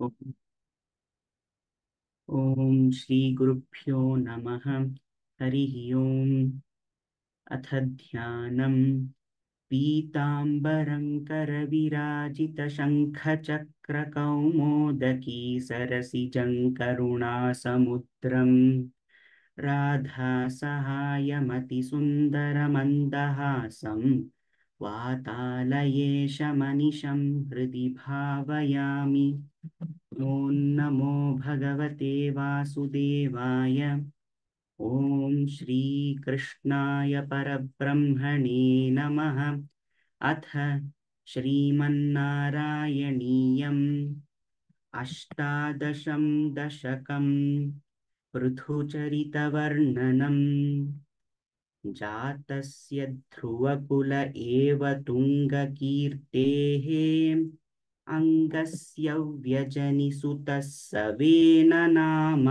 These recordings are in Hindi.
ओम ओम श्री गुरुभ्यो नमः हरिः ओम अथ ध्यानम् पीताम्बरं करविराजितशङ्खचक्रकौमोदकी सरसिजं करुणासमुद्रम् राधासहायमतिसुन्दरमन्दहासं वातालये शमनिशं हृदि भावयामि ॐ नमो भगवते वासुदेवाय ओं श्रीकृष्णा परब्रह्मणे नम अथ श्रीमन्नारायणीयम् अष्टादशं दशकं पृथुचरितवर्णनम् जातस्य ध्रुवकुल एव तुङ्गकीर्तेः अङ्गस्य व्यजनिसुतः वेन नाम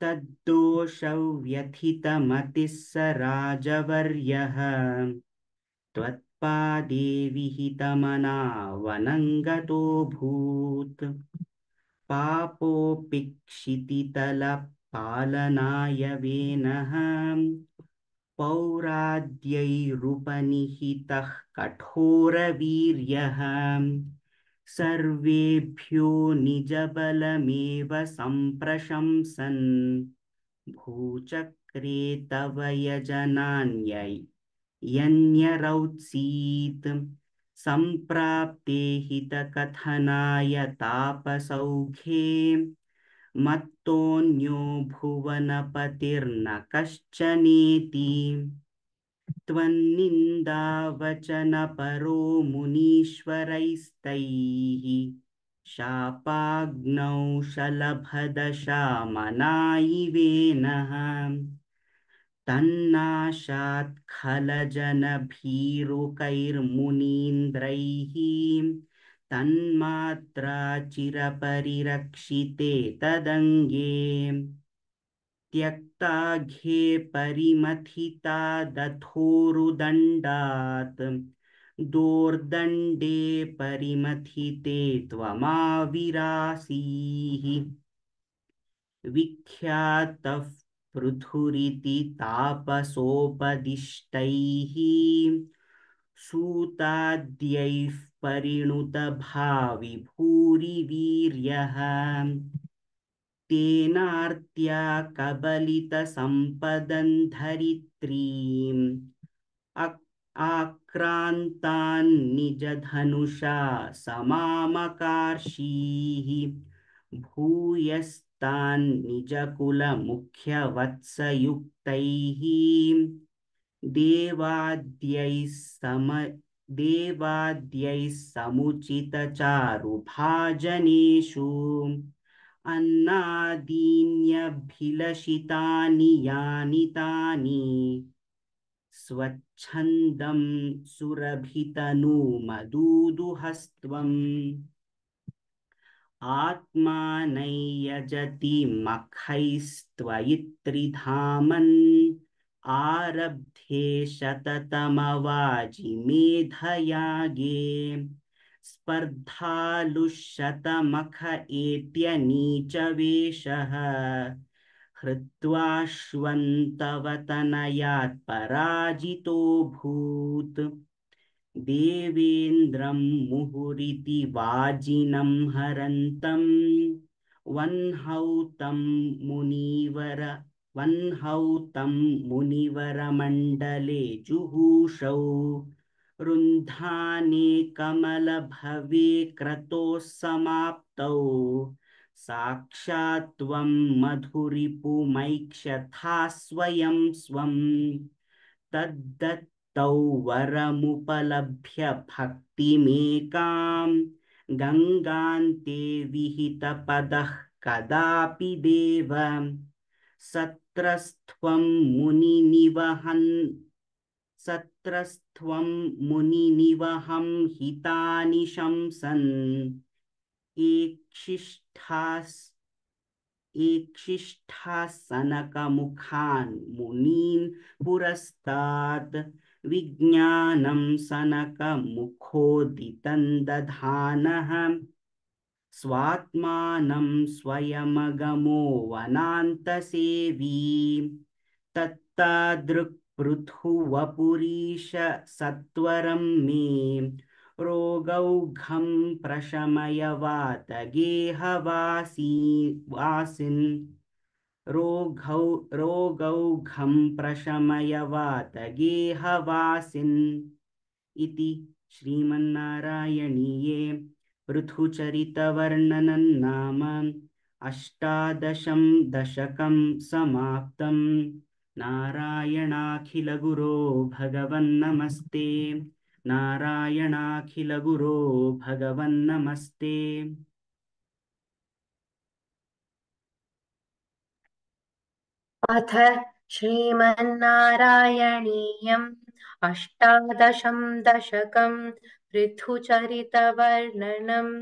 तद्दोषौ व्यथितमतिः स राजवर्यः त्वत्पादे विहितमना वनङ्गतोऽभूत् पापोऽपिक्षितितलपालनाय वेनः पौराद्यैरुपनिहितः कठोरवीर्यः सर्वेभ्यो निजबलमेव सम्प्रशंसन् भूचक्रे तव यजनान्यै यन्यरौत्सीत् सम्प्राप्ते हितकथनायतापसौघे मत्तोऽन्यो भुवनपतिर्न कश्चनेति त्वन्निन्दावचनपरो मुनीश्वरैस्तैः शापाग्नौ शलभदशामनायिवेनः तन्नाशात् खलजनभीरुकैर्मुनीन्द्रैः तन्मात्रा चिरपरिरक्षिते तदङ्गे त्यक्ता घे परिमथिता दधोरुदण्डात् दोर्दण्डे परिमथिते त्वमाविरासीः विख्यातः पृथुरिति तापसोपदिष्टैः सूताद्यैः परिणुतभाविभूरिवीर्यः तेनार्त्या कबलितसम्पदन् धरित्रीम् अक् आक्रान्तान् निजधनुषा समामकार्षीः भूयस्तान् निजकुलमुख्यवत्सयुक्तैः देवाद्यैस्सम समुचितचारुभाजनेषु अन्नादीन्यभिलषितानि यानि तानि स्वच्छन्दं सुरभितनुमदूदुहस्त्वम् आत्मानैयजति मखैस्त्वयित्रिधामन् आरब्धे मेधयागे स्पर्धालुशतमख एट्यनीचवेषः हृत्वाश्वन्तवतनयात् पराजितोऽभूत् देवेन्द्रं मुहुरिति वाजिनं हरन्तं वह्नौतं मुनिवर वह्नौतं मुनिवरमण्डले जुहूषौ रुन्धाने कमलभवे क्रतोः समाप्तौ साक्षात् त्वं मधुरिपुमैक्षथा स्वयं स्वं तद्दत्तौ वरमुपलभ्य भक्तिमेकाम् गङ्गान्ते विहितपदः कदापि देव सत्रस्त्वं मुनिनिवहन् सत्रस्त्वं मुनिनिवहं हितानि शंसन् ईक्षिष्ठास् ईक्षिष्ठासनकमुखान् मुनीन् पुरस्तात् विज्ञानं सनकमुखोदितं दधानः स्वात्मानं स्वयमगमो वनान्तसेवी तत्तादृक् पृथुवपुरीशसत्वरं मे रोगौघं प्रशमय वात गेह वासिन् रोघौ रोगौ रोगौघं प्रशमय वातगेह वासिन् इति श्रीमन्नारायणीये पृथुचरितवर्णनं नाम अष्टादशं दशकं समाप्तम् नारायणाखिलगुरो भगवन्नमस्ते नारायणाखिलगुरो भगवन्नमस्ते अथ श्रीमन्नारायणीयम् अष्टादशं दशकं पृथुचरितवर्णनम्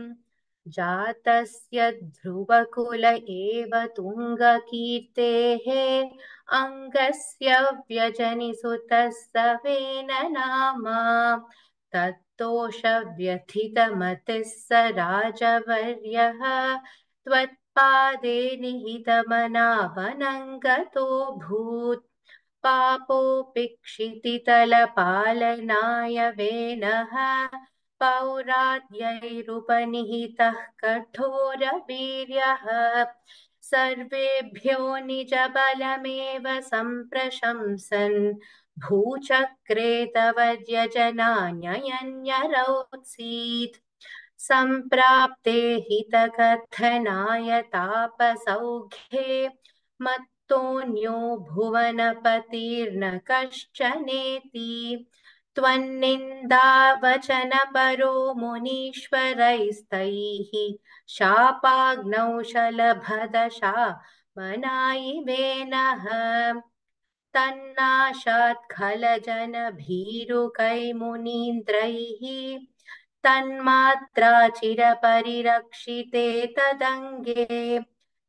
जातस्य ध्रुवकुल एव तुङ्गकीर्तेः अङ्गस्य व्यजनिसुतस्सवेन नामा तत्तोषव्यथितमतिः स राजवर्यः त्वत्पादे निहितमनावनङ्गतोऽभूत् पापोऽपिक्षितितलपालनाय वेनः पौराद्यैरुपनिहितः कठोरवीर्यः सर्वेभ्यो निजबलमेव सम्प्रशंसन् भूचक्रे तव यजनान्ययन्यरोत्सीत् सम्प्राप्ते हितकथनाय तापसौघे मत्तोऽन्यो भुवनपतिर्न कश्चनेति त्वन्निन्दावचनपरो मुनीश्वरैस्तैः शापाग्नौ शलभदशा मनायिवेनः तन्नाशात् खलजनभीरुकैमुनीन्द्रैः तन्मात्रा चिरपरिरक्षिते तदङ्गे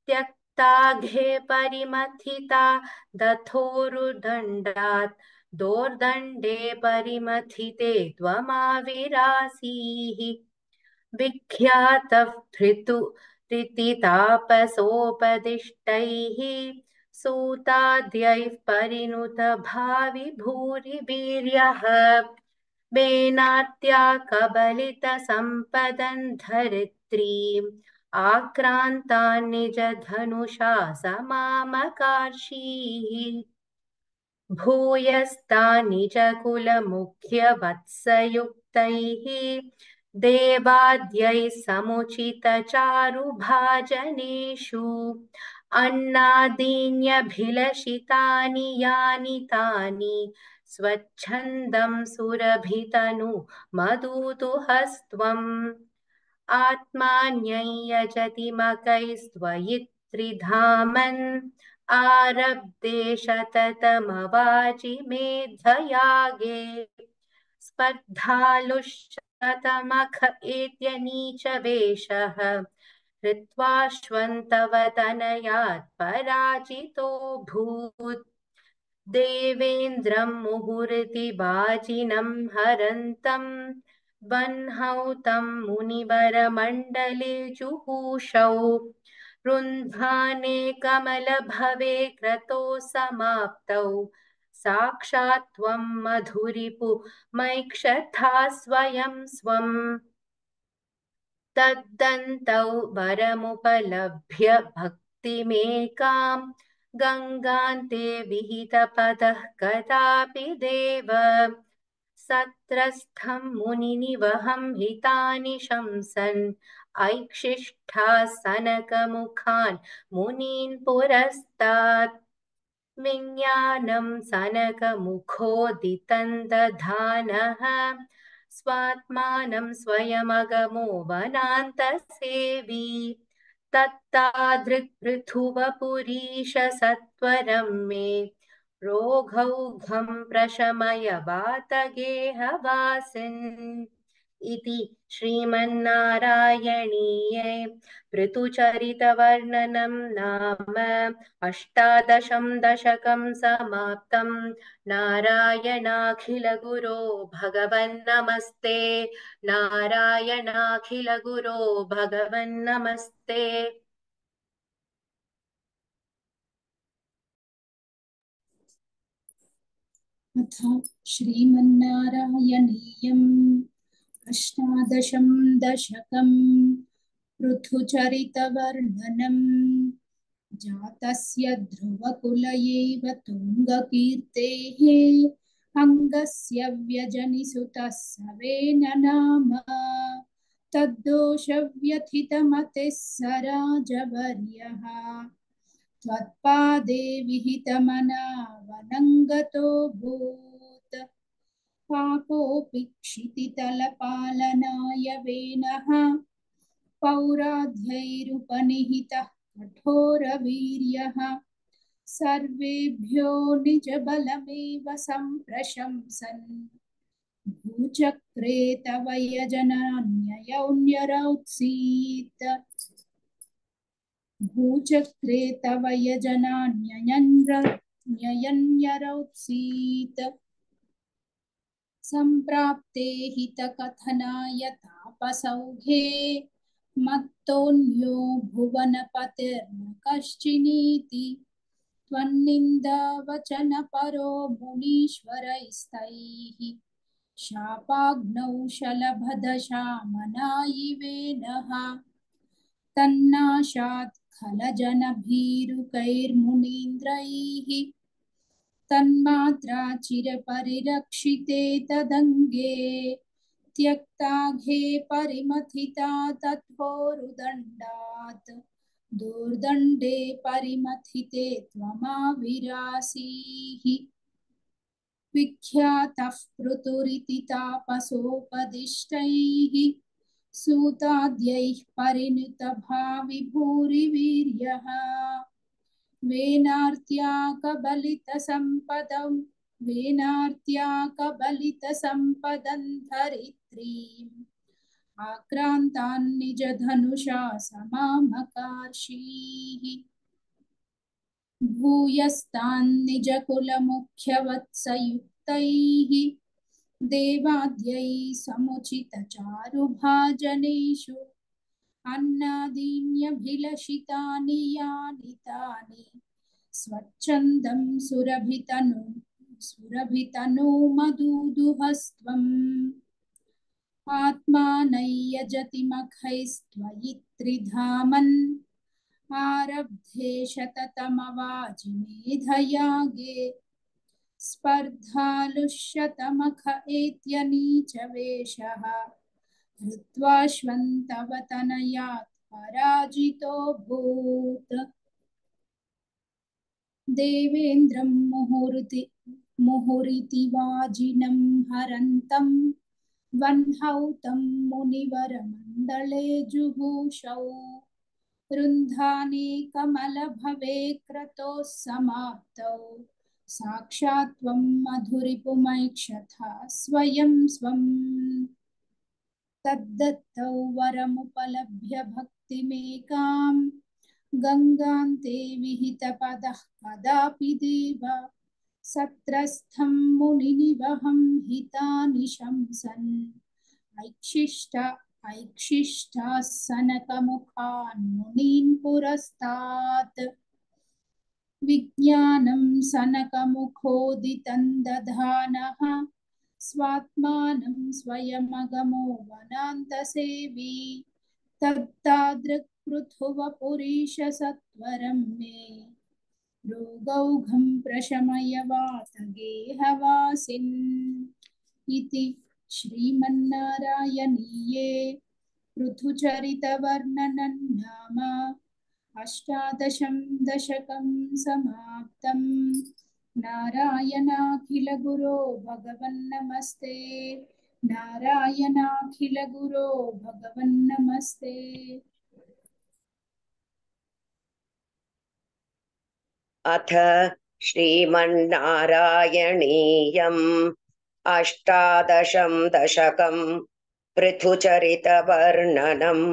त्यक्ताघे परिमथिता दथोरुदण्डात् दोर्दंडे परिमथिते त्वमाविरासीहि विख्यातः भृतु ऋतितापसोपदिष्टैः सूताद्यैः परिनुत भावि भूरिवीर्यः बेनात्या कबलित कबलितसम्पदन् धरित्रीम् आक्रान्तान् धनुषा समामकार्षीः भूयस्तानिजकुलमुख्यवत्सयुक्तैः देवाद्यैः समुचितचारुभाजनेषु अन्नादीन्यभिलषितानि यानि तानि स्वच्छन्दं सुरभितनु मधुतुहस्त्वम् आत्मान्ययजति मकैस्त्वयि त्रिधामन् आरब्धे शततमवाचि मेधयागे स्पर्धालुशतमख एत्यनीच वेषः हृत्वाश्वन्तवतनयात् पराजितो भूत् देवेन्द्रं मुहुरिति वाजिनं हरन्तं बह्नौ तं मुनिवरमण्डले जुहूषौ रुन्धाने कमलभवे क्रतो समाप्तौ साक्षात् त्वं मधुरिपु मैक्षथा स्वयं स्वम् तद्दन्तौ वरमुपलभ्य भक्तिमेकां गङ्गान्ते विहितपदः कदापि देव सत्रस्थं मुनिनिवहं हितानि शंसन् सनक ऐक्षिष्ठासनकमुखान् मुनीन् पुरस्तात् विज्ञानं सनकमुखोदितं दधानः स्वात्मानं स्वयमगमो वनान्तसेवी तत्तादृक्पृथुवपुरीशसत्वरं मे रोघौघं प्रशमय वातगेहवासिन् इति श्रीमन्नारायणीये ऋतुचरितवर्णनं नाम अष्टादशं दशकं समाप्तं नारायणाखिलगुरो भगवन्नमस्ते नारायणाखिलगुरो भगवन्नमस्ते अथ श्रीमन्नारायणीयम् अष्टादशं दशकं पृथुचरितवर्णनं जातस्य ध्रुवकुलयैव तुङ्गकीर्तेः अङ्गस्य व्यजनिसुतः सवेन नाम तद्दोषव्यथितमतिः सराजवर्यः त्वत्पादे विहितमना वनङ्गतो भूः पापोऽपि क्षितितलपालनाय वेनः पौराध्यैरुपनिहितः कठोरवीर्यः सर्वेभ्यो निजबलमेव सम्प्रशंसन् भूचक्रे तव यजनान्ययौन्यरौत्सीत् भूचक्रे तव यजनान्ययन्यरौत्सीत् सम्प्राप्ते हितकथनायतापसौघे तापसौघे मत्तोऽन्यो भुवनपतिर्न कश्चिनीति त्वन्निन्दावचनपरो मुनीश्वरैस्तैः शापाग्नौ शलभदशामनायिवेनः तन्नाशात् खलजनभीरुकैर्मुनीन्द्रैः तन्मात्रा चिरपरिरक्षिते तदङ्गे त्यक्ताघे परिमथिता तथोरुदण्डात् दुर्दण्डे परिमथिते त्वमाविरासीः विख्यातः पृतुरिति तापसोपदिष्टैः सूताद्यैः परिणतभाविभूरिवीर्यः वेनार्त्या कबलितसम्पदौ वेनार्त्या कबलितसम्पदं धरित्रीम् आक्रान्तान्निजधनुषा समामकार्षीः भूयस्तान्निजकुलमुख्यवत्सयुक्तैः समुचितचारुभाजनेषु अन्नादीन्यभिलषितानि यानि तानि स्वच्छन्दं सुरभितनु सुरभितनु मधुदुहस्त्वम् आत्मानैयजति मखैस्त्वयि त्रिधामन् आरब्धे शततमवाजिमेधयागे स्पर्धालुशतमख धृत्वाश्वन्तवतनयात् पराजितो भूत् देवेन्द्रं मुहुरिति मुहुरिति वाजिनं हरन्तं वह्नौ तं मुनिवरमण्डले जुगुषौ रुन्धाने कमलभवे क्रतोः समाप्तौ साक्षात् मधुरिपुमैक्षथा स्वयं स्वम् तद्दत्तौ वरमुपलभ्य भक्तिमेकाम् गङ्गान्ते विहितपदः कदापि देव सत्रस्थं मुनिनिवहं हितानिशंसन् ऐक्षिष्ट ऐक्षिष्टाः मुनीन् पुरस्तात् विज्ञानं सनकमुखोदितं दधानः स्वात्मानं स्वयमगमो वनान्तसेवी तत्तादृक्पृथुवपुरीशसत्वरं मे रोगौघं प्रशमय वातगेहवासिन् इति श्रीमन्नारायणीये पृथुचरितवर्णनं नाम अष्टादशं दशकं समाप्तम् नारायणाखिलगुरो भगवन्नमस्ते नारायणाखिलगुरो भगवन्नमस्ते अथ श्रीमन्नारायणीयम् अष्टादशं दशकम् पृथुचरितवर्णनम्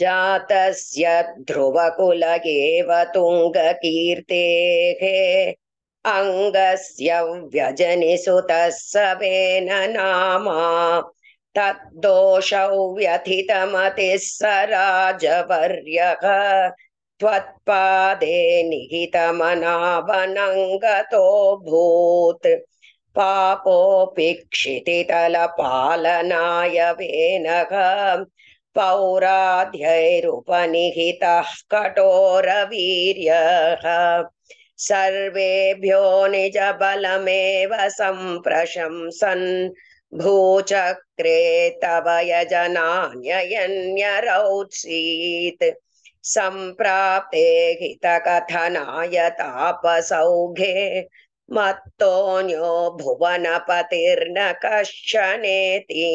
जातस्य ध्रुवकुलयेव तुङ्गकीर्तेः अङ्गस्य व्यजनिसुतः सवेन नामा तद्दोषौ व्यथितमतिः स राजवर्यः त्वत्पादे निहितमनावनङ्गतोऽभूत् पापोऽपि क्षितितलपालनाय वेनः पौराध्यैरुपनिहितः कठोरवीर्यः सर्वेभ्यो निजबलमेव सम्प्रशंसन् भूचक्रे तव यजनान्ययन्यरौत्सीत् सम्प्राप्ते हितकथनाय तापसौघे मत्तोऽन्यो भुवनपतिर्न कश्चनेति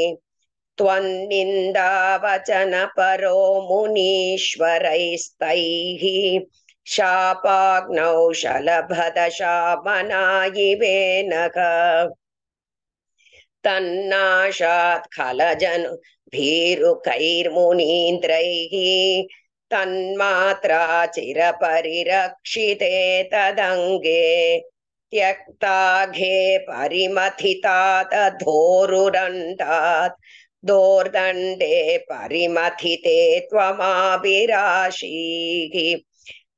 त्वन्निन्दावचनपरो मुनीश्वरैस्तैः शापाग्नौ शलभदशामनायि वेनक खलजनु भीरुकैर्मुनीन्द्रैः तन्मात्रा चिरपरिरक्षिते तदङ्गे त्यक्ताघे परिमथितात अधोरुरण्डात् दोर्दण्डे परिमथिते त्वमाभिराशीः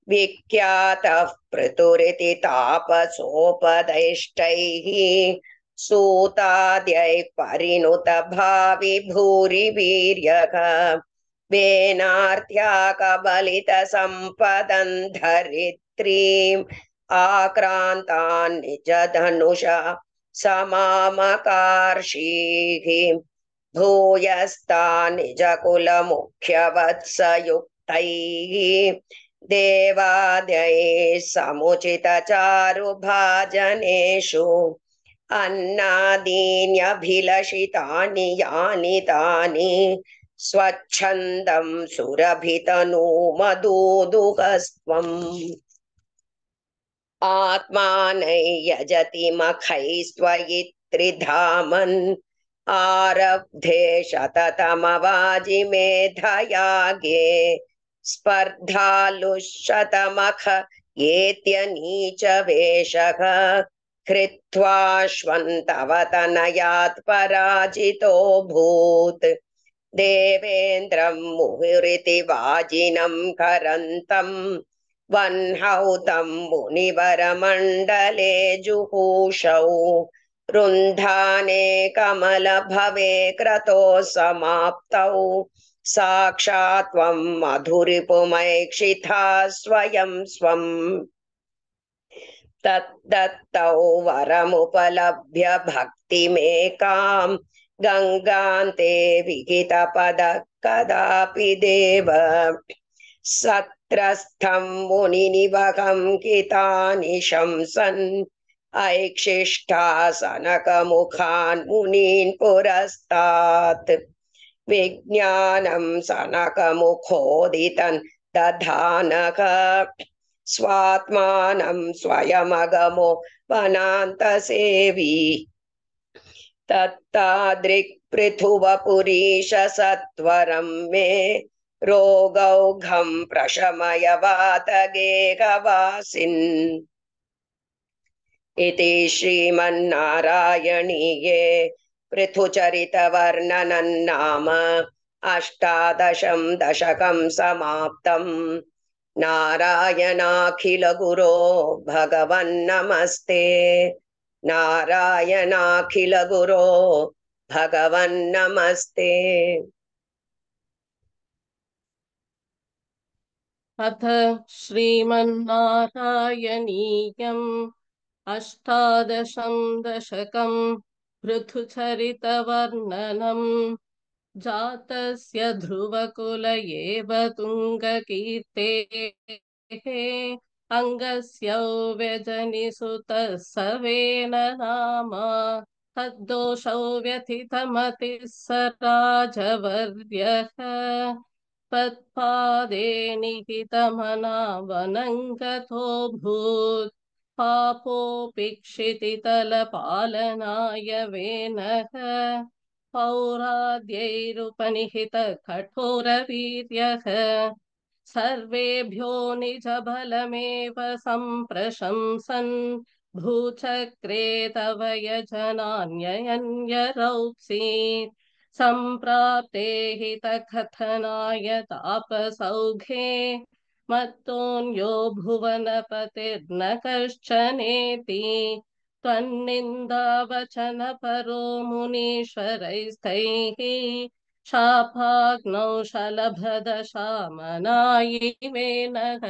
विख्यातः पृथुरिति तापसोपदैष्टैः सूताद्यै परिणुत भावि भूरिवीर्यः वेनार्त्या कबलितसम्पदम् धरित्रीम् आक्रान्तान् निजधनुषा समामकार्षीः धूयस्ता समुचित चारु भाजनेशु अन्नादीन्यभिलषितानि यानि तानि स्वच्छन्दं सुरभितनूमदूदुकस्त्वम् आत्मानै यजति मखैस्त्वयि त्रिधामन् आरब्धे शततमवाजिमेधयागे स्पर्धालुशतमख एत्यनीचवेषः कृत्वाश्वन्तवतनयात् पराजितोऽभूत् देवेन्द्रं मुहुरिति वाजिनं करन्तं वह्नौतं मुनिवरमण्डले जुहूषौ रुन्धाने कमलभवे क्रतो समाप्तौ साक्षा त्वं मधुरिपुमैक्षिथा स्वयं स्वम् तद्दत्तौ वरमुपलभ्य भक्तिमेकाम् गङ्गान्ते विहितपदः कदापि देव सत्रस्थं मुनिनिवहं कितानि शंसन् ऐक्षिष्ठा सनकमुखान् मुनीन् पुरस्तात् विज्ञानं सनकमुखोदितन् दधानक स्वात्मानं स्वयमगमो वनान्तसेवी तत्तादृक्पृथुवपुरीशसत्वरं मे रोगौघं प्रशमय वातगेहवासिन् इति श्रीमन्नारायणीये पृथुचरितवर्णनन्नाम अष्टादशं दशकं समाप्तम् नारायणाखिलगुरो भगवन्नमस्ते नारायणाखिलगुरो भगवन्नमस्ते अथ श्रीमन्नारायणीयम् अष्टादशं दशकम् पृथुचरितवर्णनम् जातस्य ध्रुवकुल एव तुङ्गकीर्तेः अङ्गस्य व्यजनिसुतः सवेन नाम तद्दोषौ व्यथितमतिः स राजवर्यः तत्पादे निहितमनावनङ्गतोऽभूत् पापोऽपिक्षितलपालनाय वेनः पौराद्यैरुपनिहितकठोरवीर्यः सर्वेभ्यो निजबलमेव सम्प्रशंसन् भूचक्रे तव यजनान्यरौक्सी सम्प्राप्ते हितकथनाय तापसौघे मत्तोऽन्यो भुवनपतिर्न कश्चनेति त्वन्निन्दावचनपरो मुनीश्वरैस्तैः शापाग्नौ शलभदशामनायिमेनः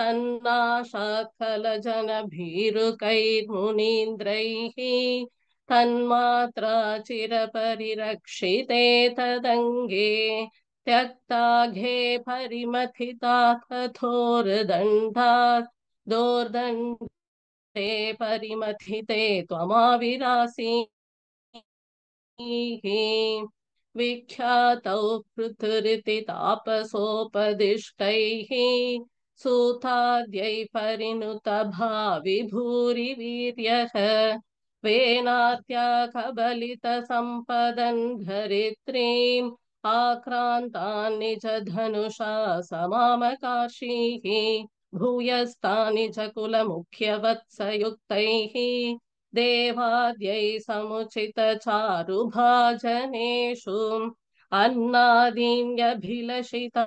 तन्नाशात्फलजनभीरुकैर्मुनीन्द्रैः तन्मात्रा चिरपरिरक्षिते तदङ्गे त्यक्ताघे परिमथिता कथोर्दण्डात् दोर्दण्डे परिमथिते त्वमाविरासीः विख्यातौ पृथुरिति तापसोपदिष्टैः सूताद्यै परिनुतभावि भूरि वीर्यः वेनात्या कबलितसम्पदन् धरित्रीम् आक्रान्तानि च धनुषा काशी भूयस्तानि च कुलमुख्यवत्सयुक्तैः देवाद्यै समुचितचारुभाजनेषु अन्नादीन्यभिलषिता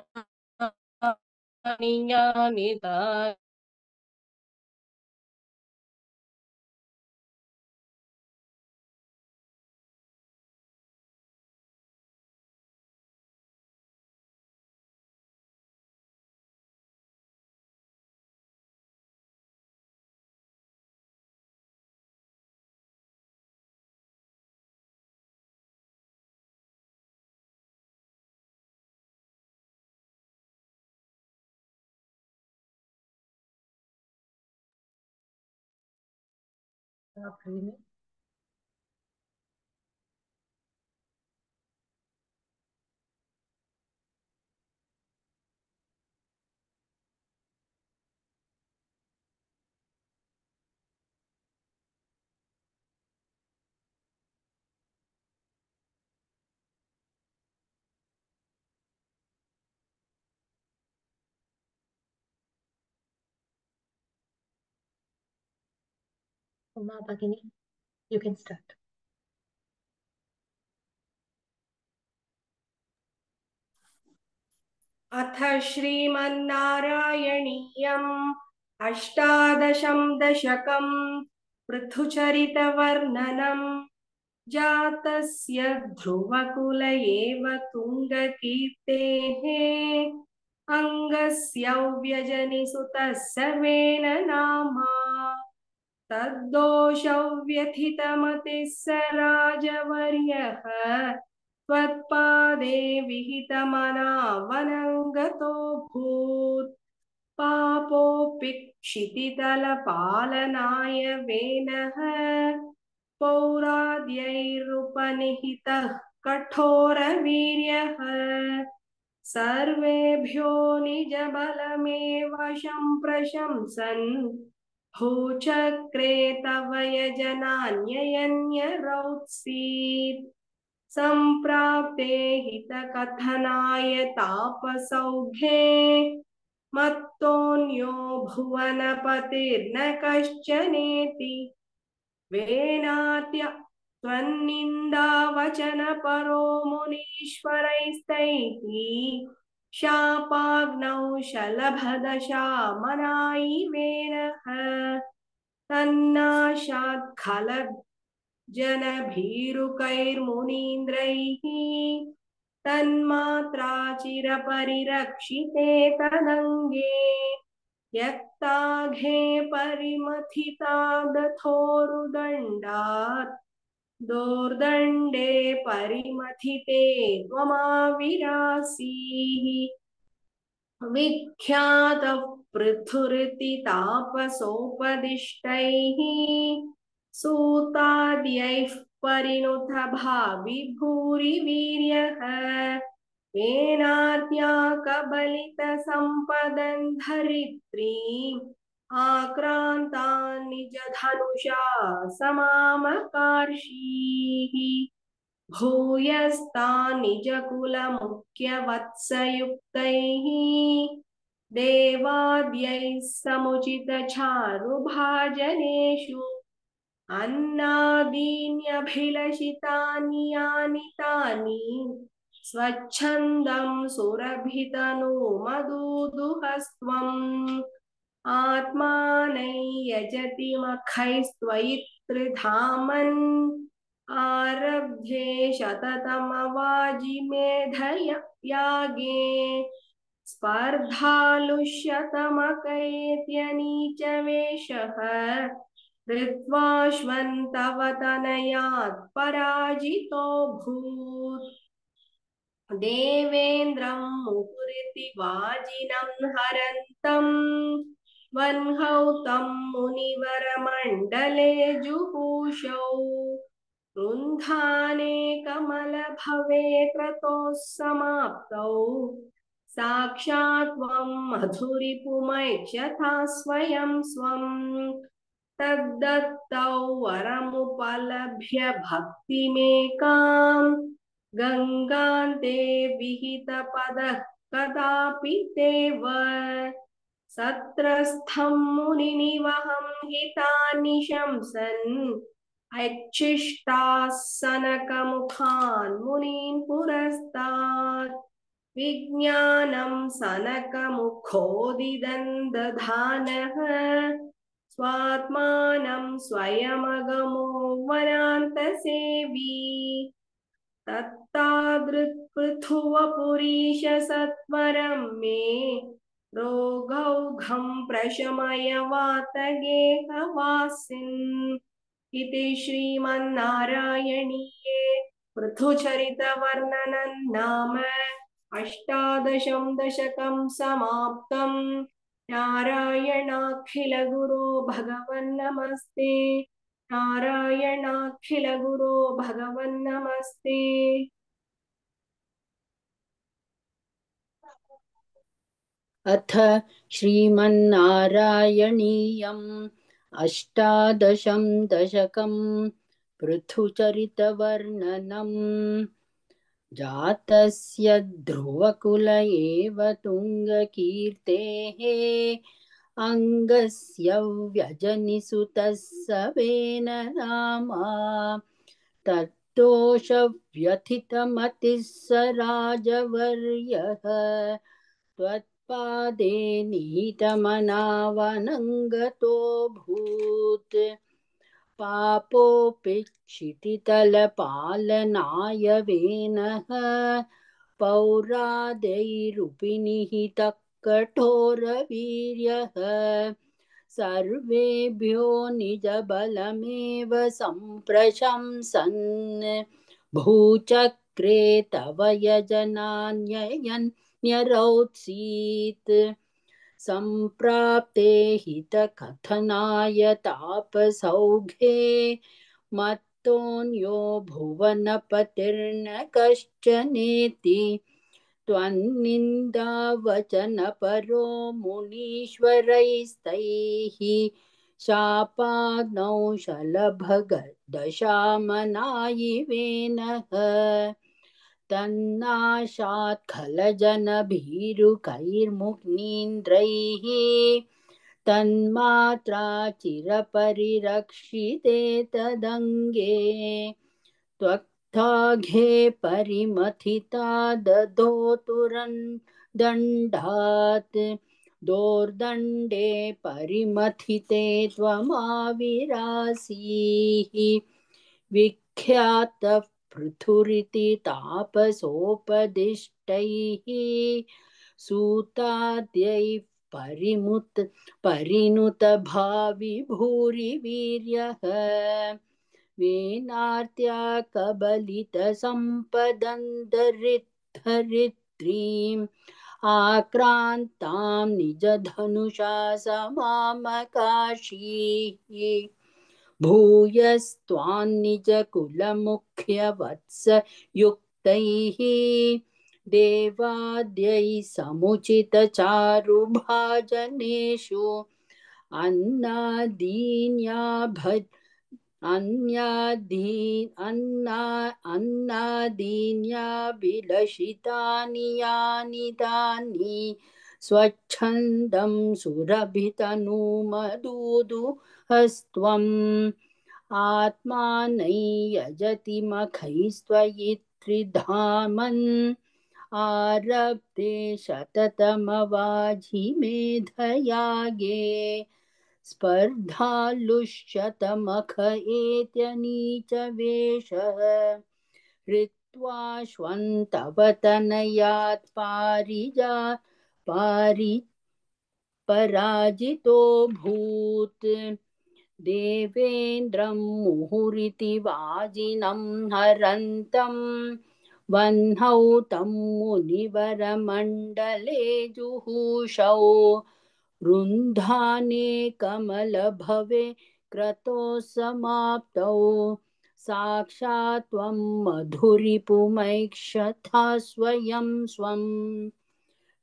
आप Uma Bhagini, you can start. अथ श्रीमारायणीय अष्टादशम दशक पृथुचरितवर्णनम् जात ध्रुवकुल एव अंग्यजनी सुत सर्वेण नामा तद्दोषव्यथितमतिः स राजवर्यः त्वत्पादे विहितमनावनङ्गतो भूत् पापोऽपि क्षितितलपालनाय सर्वेभ्यो निजबलमेव शं भूचक्रे तव यजनान्ययन्यरौत्सीत् सम्प्राप्ते हितकथनाय तापसौघे मत्तोऽन्यो भुवनपतिर्न कश्चनेति वेनात्य त्वन्निन्दावचनपरो मुनीश्वरैस्तैः शापाग्नौ शलभदशामनायिमेनः तन्नाशात् खल खलज्जनभीरुकैर्मुनीन्द्रैः तन्मात्राचिरपरिरक्षिते तदङ्गे यक्ताघे परिमथिता दथोरुदण्डात् दुर्दंडे परिमथिते विरासी विख्यात पृथुरी तापसोपदिष्ट सूताद्यैः परिणुत भावि भूरि वीर्यः कबलित संपदन धरित्री आक्रान्तानि च धनुषा समामकार्षीः भूयस्तानि च कुलमुख्यवत्सयुक्तैः देवाद्यैः समुचितचारुभाजनेषु अन्नादीन्यभिलषितानि यानि तानि स्वच्छन्दं सुरभितनो मदूदुहस्त्वम् आत्मा आत्मानयजति मखैस्त्वयित्रिधामन् आरब्धे शततमवाजिमेधय यागे स्पर्धालुशतमकैत्यनीचवेषः धृत्वाश्वन्तवतनयात् पराजितोऽभूत् देवेन्द्रं मुहुरिति वाजिनं हरन्तम् वह्नौ तं मुनिवरमण्डले जुहूषौ रुन्धाने कमलभवे क्रतोः समाप्तौ साक्षात् त्वं मधुरिपुमैक्ष्यथा स्वयं स्वं तद्दत्तौ वरमुपलभ्य भक्तिमेकाम् गङ्गान्ते विहितपदः कदापि ते वर सत्रस्थम मुनि वहम हिता सत्रस्थं मुनिनिवहं हितानिशंसन् ऐच्छिष्टाः सनकमुखान् मुनीन् पुरस्तात् विज्ञानं सनकमुखोदिदं दधानः स्वात्मानं स्वयमगमो वनान्तसेवी तत्तादृक्पृथुवपुरीश सत्वरं मे वात गेहवासी श्रीमारायणीय पृथुचरित वर्णन नाम अष्टादशं दशकं नारायणाखिल गुरो भगवन्नमस्ते गुरो भगवन्नमस्ते अथ श्रीमन्नारायणीयम् अष्टादशं दशकं पृथुचरितवर्णनम् जातस्य ध्रुवकुल एव तुङ्गकीर्तेः अङ्गस्य व्यजनिसुतः सवेन नामा तद्दोषव्यथितमतिः स राजवर्यः त्वत् पादे निहितमनावनङ्गतो भूत् पापोपेक्षितितलपालनाय वेनः पौरादैरुपिनिहितः कठोरवीर्यः सर्वेभ्यो निजबलमेव सम्प्रशंसन् भूचक्रे तव यजनान्ययन् न्यरौत्सीत् सम्प्राप्ते हितकथनाय तापसौघे मत्तोऽन्यो भुवनपतिर्न कश्चनेति त्वन्निन्दावचनपरो मुनीश्वरैस्तैः शापानौ शलभगदशामनायिवेनः तन्नाशात् खलजनभीरुकैर्मुग्नीन्द्रैः तन्मात्रा चिरपरिरक्षिते तदङ्गे त्वक्ताघे परिमथिता दधोतुरन् दण्डात् दोर्दण्डे परिमथिते त्वमाविरासीः विख्यातः पृथुरिति तापसोपदिष्टैः सूताद्यैः परिमुत परिनुतभावि भूरिवीर्यः वेनार्त्या कबलितसम्पदन्दरिद्धरित्रीम् आक्रान्तां निजधनुषा समामकाशीः भूयस्त्वान्निजकुलमुख्यवत्सयुक्तैः देवाद्यैः समुचितचारुभाजनेषु अन्नादीन्याभद् अन्याधीन् अन्ना अन्नादीन्याभिलषितानि यानि तानि स्वच्छन्दं सुरभितनुमदूदु हस्त्वम् आत्मानैयजति मखैस्त्वयित्रिधामन् आरब्धे शततमवाजिमेधयागे स्पर्धालुश्चतमख एत्यनीचवेषः हृत्वाश्वन्तवतनयात् पारिजा पारि पराजितो भूत् देवेन्द्रं मुहुरिति वाजिनं हरन्तं वह्नौ तं मुनिवरमण्डले जुहूषौ रुन्धाने कमलभवे क्रतो समाप्तौ साक्षात् त्वं मधुरिपुमैक्षथा स्वयं स्वं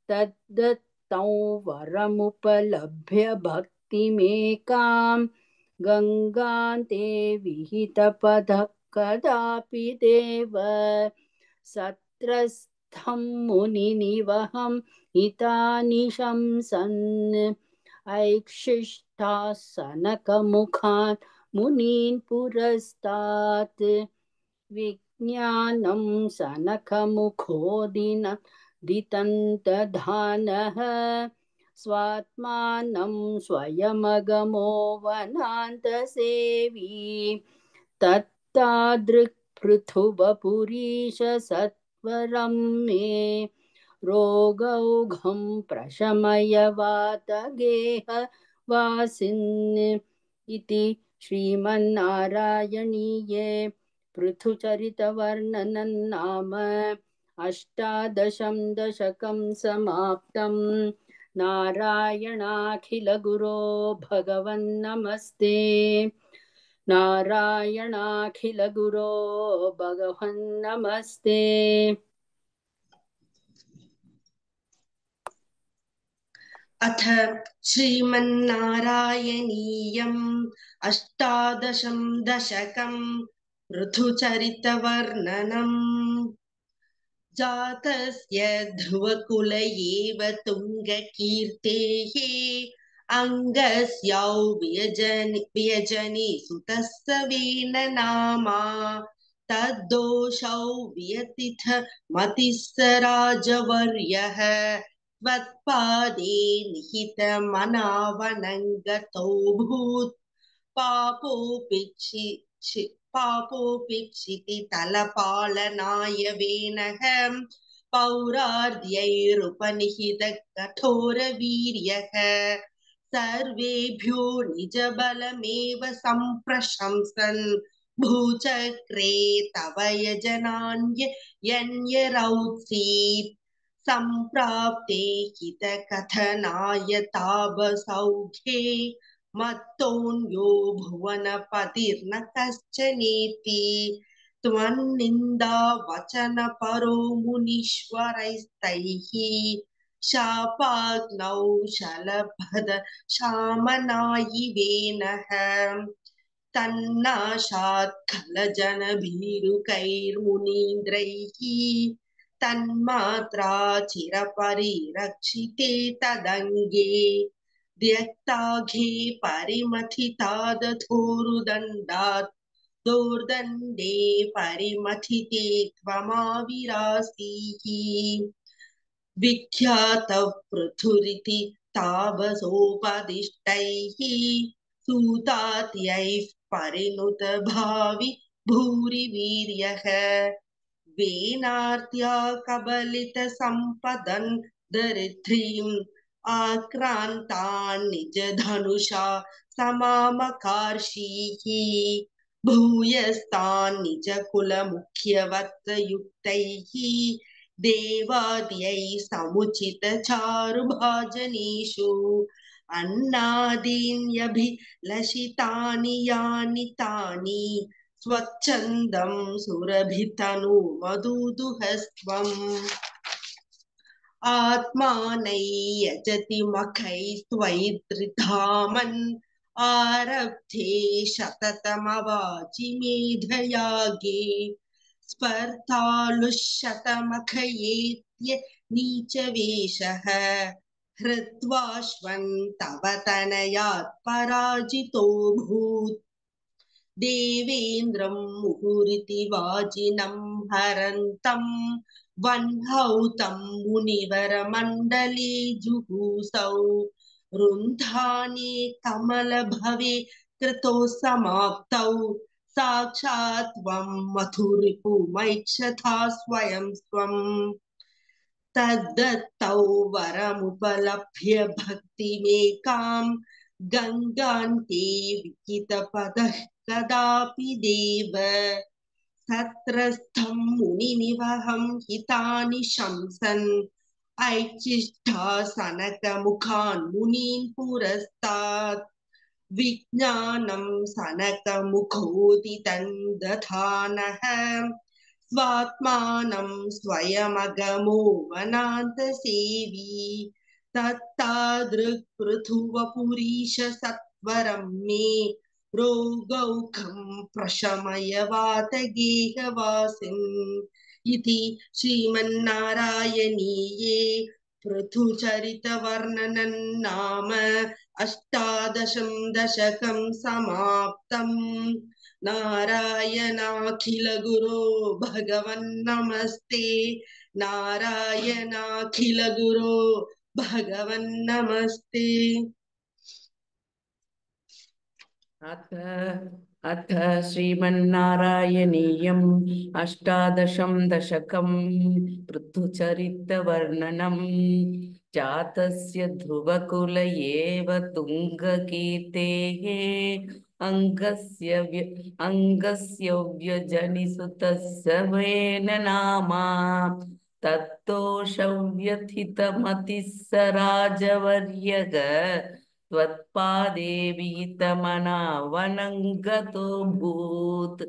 तद्दत्तौ वरमुपलभ्य भक्तिमेकाम् गङ्गान्ते विहितपदः कदापि देव सत्रस्थं मुनिनिवहं हितानिशंसन् ऐक्षिष्टाः सनकमुखान् मुनीन् पुरस्तात् विज्ञानं सनकमुखोदिन दितन्तधानः स्वात्मानं स्वयमगमो वनान्तसेवी तत्तादृक्पृथुवपुरीशसत्वरं मे रोगौघं प्रशमय वातगेह वासिन् इति श्रीमन्नारायणीये पृथुचरितवर्णनं नाम अष्टादशं दशकं समाप्तम् नारायणाखिलगुरो भगवन्नमस्ते नारायणाखिलगुरो भगवन्नमस्ते अथ श्रीमन्नारायणीयम् अष्टादशं दशकम् ऋतुचरितवर्णनम् जातस्य ध्रुवकुल एव तुङ्गकीर्तेः अङ्गस्यौ व्यजनि व्यजनि सुतस्य नामा तद्दोषौ व्यतिथ राजवर्यः त्वत्पादे निहितमनावनङ्गतो भूत् पापोऽपि पापोपेक्षिति तलपालनायवे नः पौरार्ध्यैरुपनिहितकठोरवीर्यः सर्वेभ्यो निजबलमेव सम्प्रशंसन् भूचक्रे तव यजनान्य यन्यरौत्सीत् सम्प्राप्ते हितकथनाय तापसौघे मत्तोऽन्यो भुवनपतिर्न कश्चनेति त्वन्निन्दावचनपरो मुनीश्वरैस्तैः शापाग्नौ शलभद शामनायिवेनः तन्नाशात् खलजनभीरुकैर्मुनीन्द्रैः तन्मात्रा चिरपरिरक्षिते तदङ्गे व्यक्ताघे परिमथितादधोरुदण्डात् दोर्दण्डे परिमथिते त्वमाविरासीः विख्यातः पृथुरिति तावसोपदिष्टैः सूतात्यैः परिणुतभावि भूरिवीर्यः वेनार्त्या कबलितसम्पदन् दरिद्रीम् आक्रान्तान्निजधनुषा समामकार्षीः भूयस्तान्निजकुलमुख्यवत्युक्तैः देवाद्यैः समुचितचारुभाजनीषु अन्नादीन्यभिलषितानि यानि तानि स्वच्छन्दं सुरभितनु मधुदुहस्त्वम् यजति मखैस्त्वयिदृधामन् आरब्धे शततम वाचि मेधयागे हृत्वाश्वन् तव तनयात् पराजितोऽभूत् देवेन्द्रं मुहुरिति वाजिनं हरन्तम् वह्नौतं मुनिवरमण्डले जुहुसौ रुन्धाने कमलभवे कृतो समाप्तौ साक्षात् त्वं मधुरिपुमैक्षथा स्वयं स्वम् तद्दत्तौ वरमुपलभ्य भक्तिमेकां गङ्गान्ते विकितपदः कदापि देव तत्रस्थं मुनिनिवहं हितानि शंसन् ऐच्छिष्ठासनकमुखान् मुनीन् पुरस्तात् विज्ञानं सनकमुखोदितं दधानः स्वात्मानं स्वयमगमो वनान्तसेवी तत्तादृक् पृथुवपुरीशसत्वरं मे रोगौ खं प्रशमयवातगेहवासिम् इति श्रीमन्नारायणीये पृथुचरितवर्णनम् नाम अष्टादशं दशकं समाप्तम् नारायणाखिलगुरो भगवन्नमस्ते नारायणाखिलगुरो भगवन्नमस्ते अथ अथ श्रीमन्नारायणीयम् अष्टादशं दशकं ऋतुचरितवर्णनम् जातस्य ध्रुवकुल एव तुङ्गकीर्तेः अङ्गस्य व्य अङ्गस्य व्यजनिसुतस्य वेन नामा तत्तोषव्यथितमतिः स राजवर्यग वनङ्गतो भूत्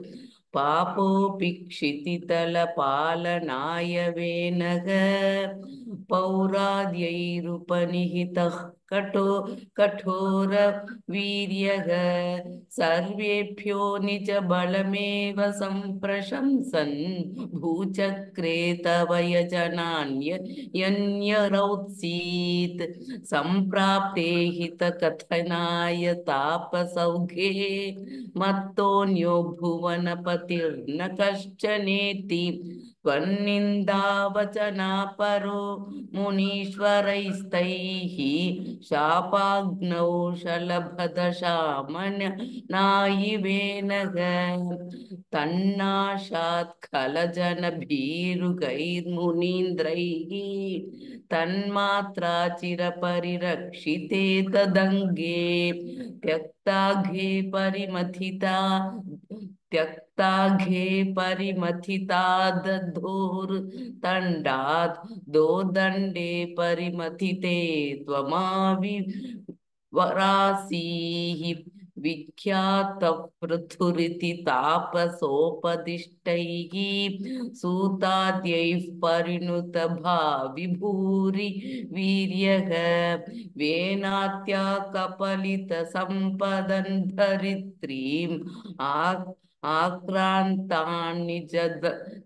पापोऽपिक्षितितलपालनायवेण पौराद्यैरुपनिहितः कठो कठोर वीर्यः सर्वेभ्यो निज बलमेव सम्प्रशंसन् भूचक्रे तवयजनान्यन्यरौत्सीत् सम्प्राप्ते हितकथनाय तापसौघे भुवन पतिर्न कश्चनेति त्वन्निन्दावचनापरो मुनीश्वरैस्तैः शापाग्नौ शलभदशामनायिवेनः तन्नाशात् खलजनभीरुकैर्मुनीन्द्रैः तन्मात्रा चिरपरिरक्षिते तदङ्गे त्यक्ताघे परिमथिता त्यक्ता घे परिमथिता दधोर दंडात दो दंडे परिमथिते त्वमावि वरासीहि विख्यात पृथुरिति तापसोपदिष्टैः सूताद्यैः परिणुत भाविभूरि वीर्यः वेनात्या कपलितसम्पदन् धरित्रीम् आ आक्रान्तान्निज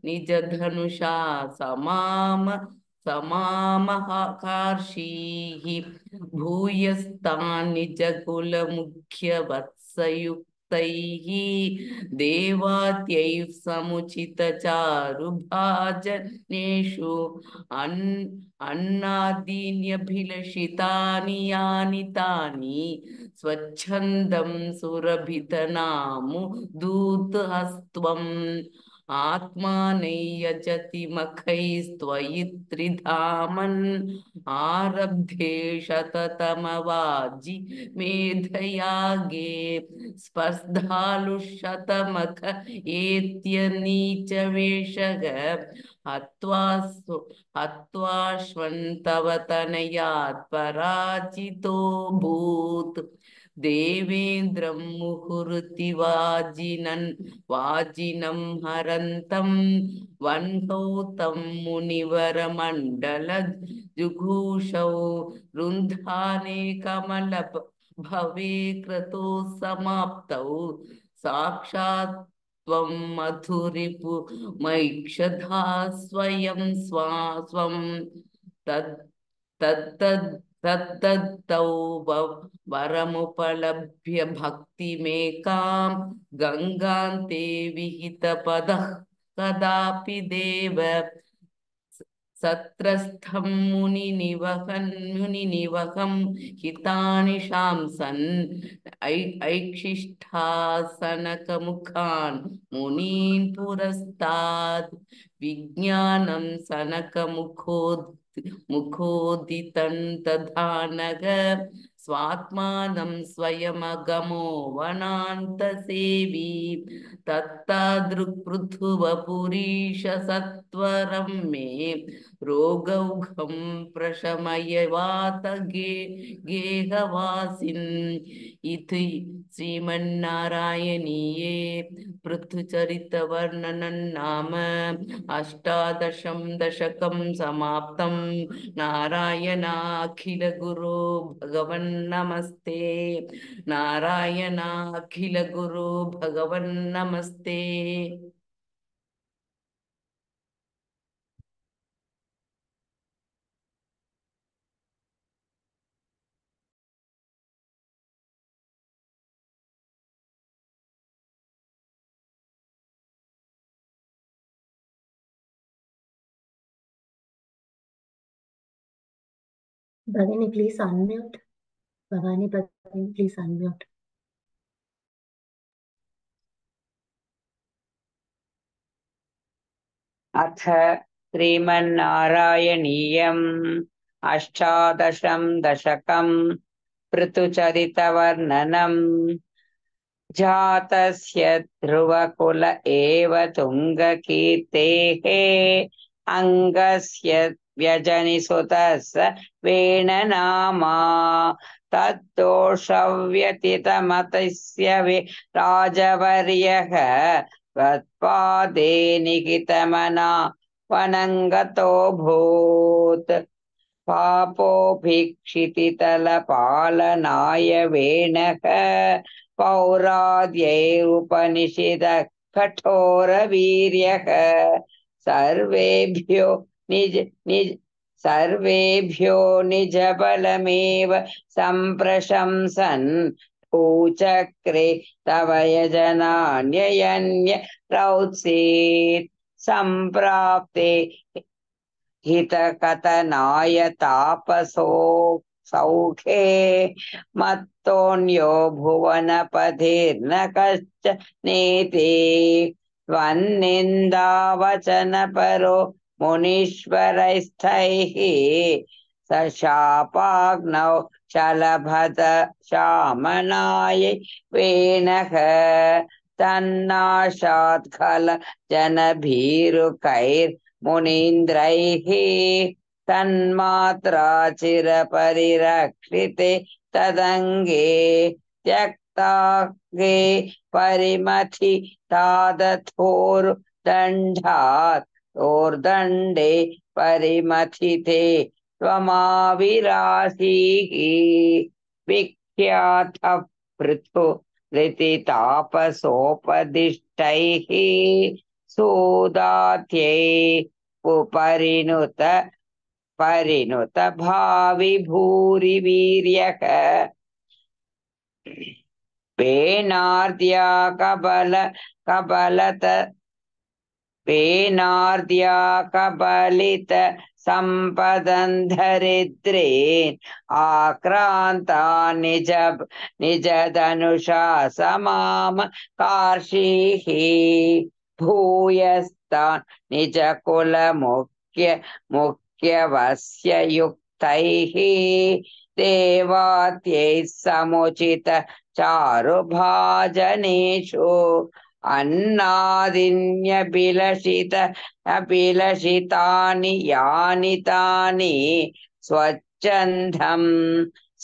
निजधनुषा समाम समामहाकार्षीः भूयस्तान्निजकुलमुख्यवत्सयुक्तैः देवात्यैः समुचितचारुभाजनेषु अन् अन्नादीन्यभिलषितानि यानि तानि स्वच्छन्दं सुरभितनामु दूतहस्त्वम् आत्मानैयजति मखैस्त्वयि त्रिधामन् आरब्धे शततमवाजि मेधयागे स्पर्धालुशतमख एत्यनीचवेषग हत्वा हत्वाश्वन्तवतनयात् पराजितो भूत् தேவேந்திரம் முகுருதி வாஜினன் வாஜினம் ஹரந்தம் வன்கௌதம் முனிவரமண்டல ஜுகூஷௌ ருந்தானே கமல भवे क्रतो समाप्तौ साक्षात् त्वं मधुरिपु मैक्षधा स्वयं स्वा स्वं तत् तत्तौ वरमुपलभ्य भक्ति में काम गंगान्ते विहित पद कदापि देव सत्रस्थं मुनिनिवहन् मुनिनिवहं हितानिशां सन् ऐक्षिष्ठासनकमुखान् मुनीन् पुरस्तात् विज्ञानं सनकमुखोद् मुखोदितं तथा नग स्वात्मानं स्वयमगमो वनान्तसेवी तत्तादृक्पृथुवपुरीशसत्वरं मे रोगौघं प्रशमयवातगे गेहवासिन् इति श्रीमन्नारायणीये पृथुचरितवर्णनन्नाम अष्टादशं दशकं समाप्तं नारायणाखिलगुरो भगवन्नमस्ते नारायणाखिलगुरो भगवन्नमस्ते Bhagini, please unmute. Bhavani, Bhagini, please unmute. अथ श्रीमन्नारायणीयम् अष्टादशम् दशक पृथुचरितवर्णनम् जातस्य ध्रुवकुल एव तुङ्गकीर्तेः व्यजनि सुतस्वेण नामा तत्तोषव्यतितमतस्य वि राजवर्यः त्वत्पादे निहितमना वनङ्गतो भूत् पापोऽभिक्षितितलपालनाय वेणः पौराद्यैरुपनिषदः कठोरवीर्यः सर्वेभ्यो निज निज सर्वेभ्यो निजबलमेव सम्प्रशंसन् तव यजनान्ययन्य रौत्सीत् सम्प्राप्ते सौखे मत्तोऽन्यो कश्च नेते त्वन्निन्दावचनपरो मुनीश्वरस्थैः स शापाग्नौ शलभत श्यामनायै वेणः तन्नाशात् खल जनभीरुकैर्मुनीन्द्रैः तन्मात्रा चिरपरिरक्षिते तदङ्गे त्यक्तागे परिमथि तादथोर्दण्डात् ओर्दण्डे परिमथिते त्वमाविरासीः विख्यातः पृथु ऋतितापसोपदिष्टैः सोदात्यै उपरिनुत परिणुत भावि भूरिवीर्यः वेणार्द्या कबल कबलत कबलित सम्पदं आक्रांता निज निज धनुषा समाम कार्षीः भूयस्तान् मुख्य मुख्यवस्य युक्त देवात्य समुचित भाजनेशु अन्नादिन्यभिलषित अभिलषितानि यानि तानि स्वच्छन्दम्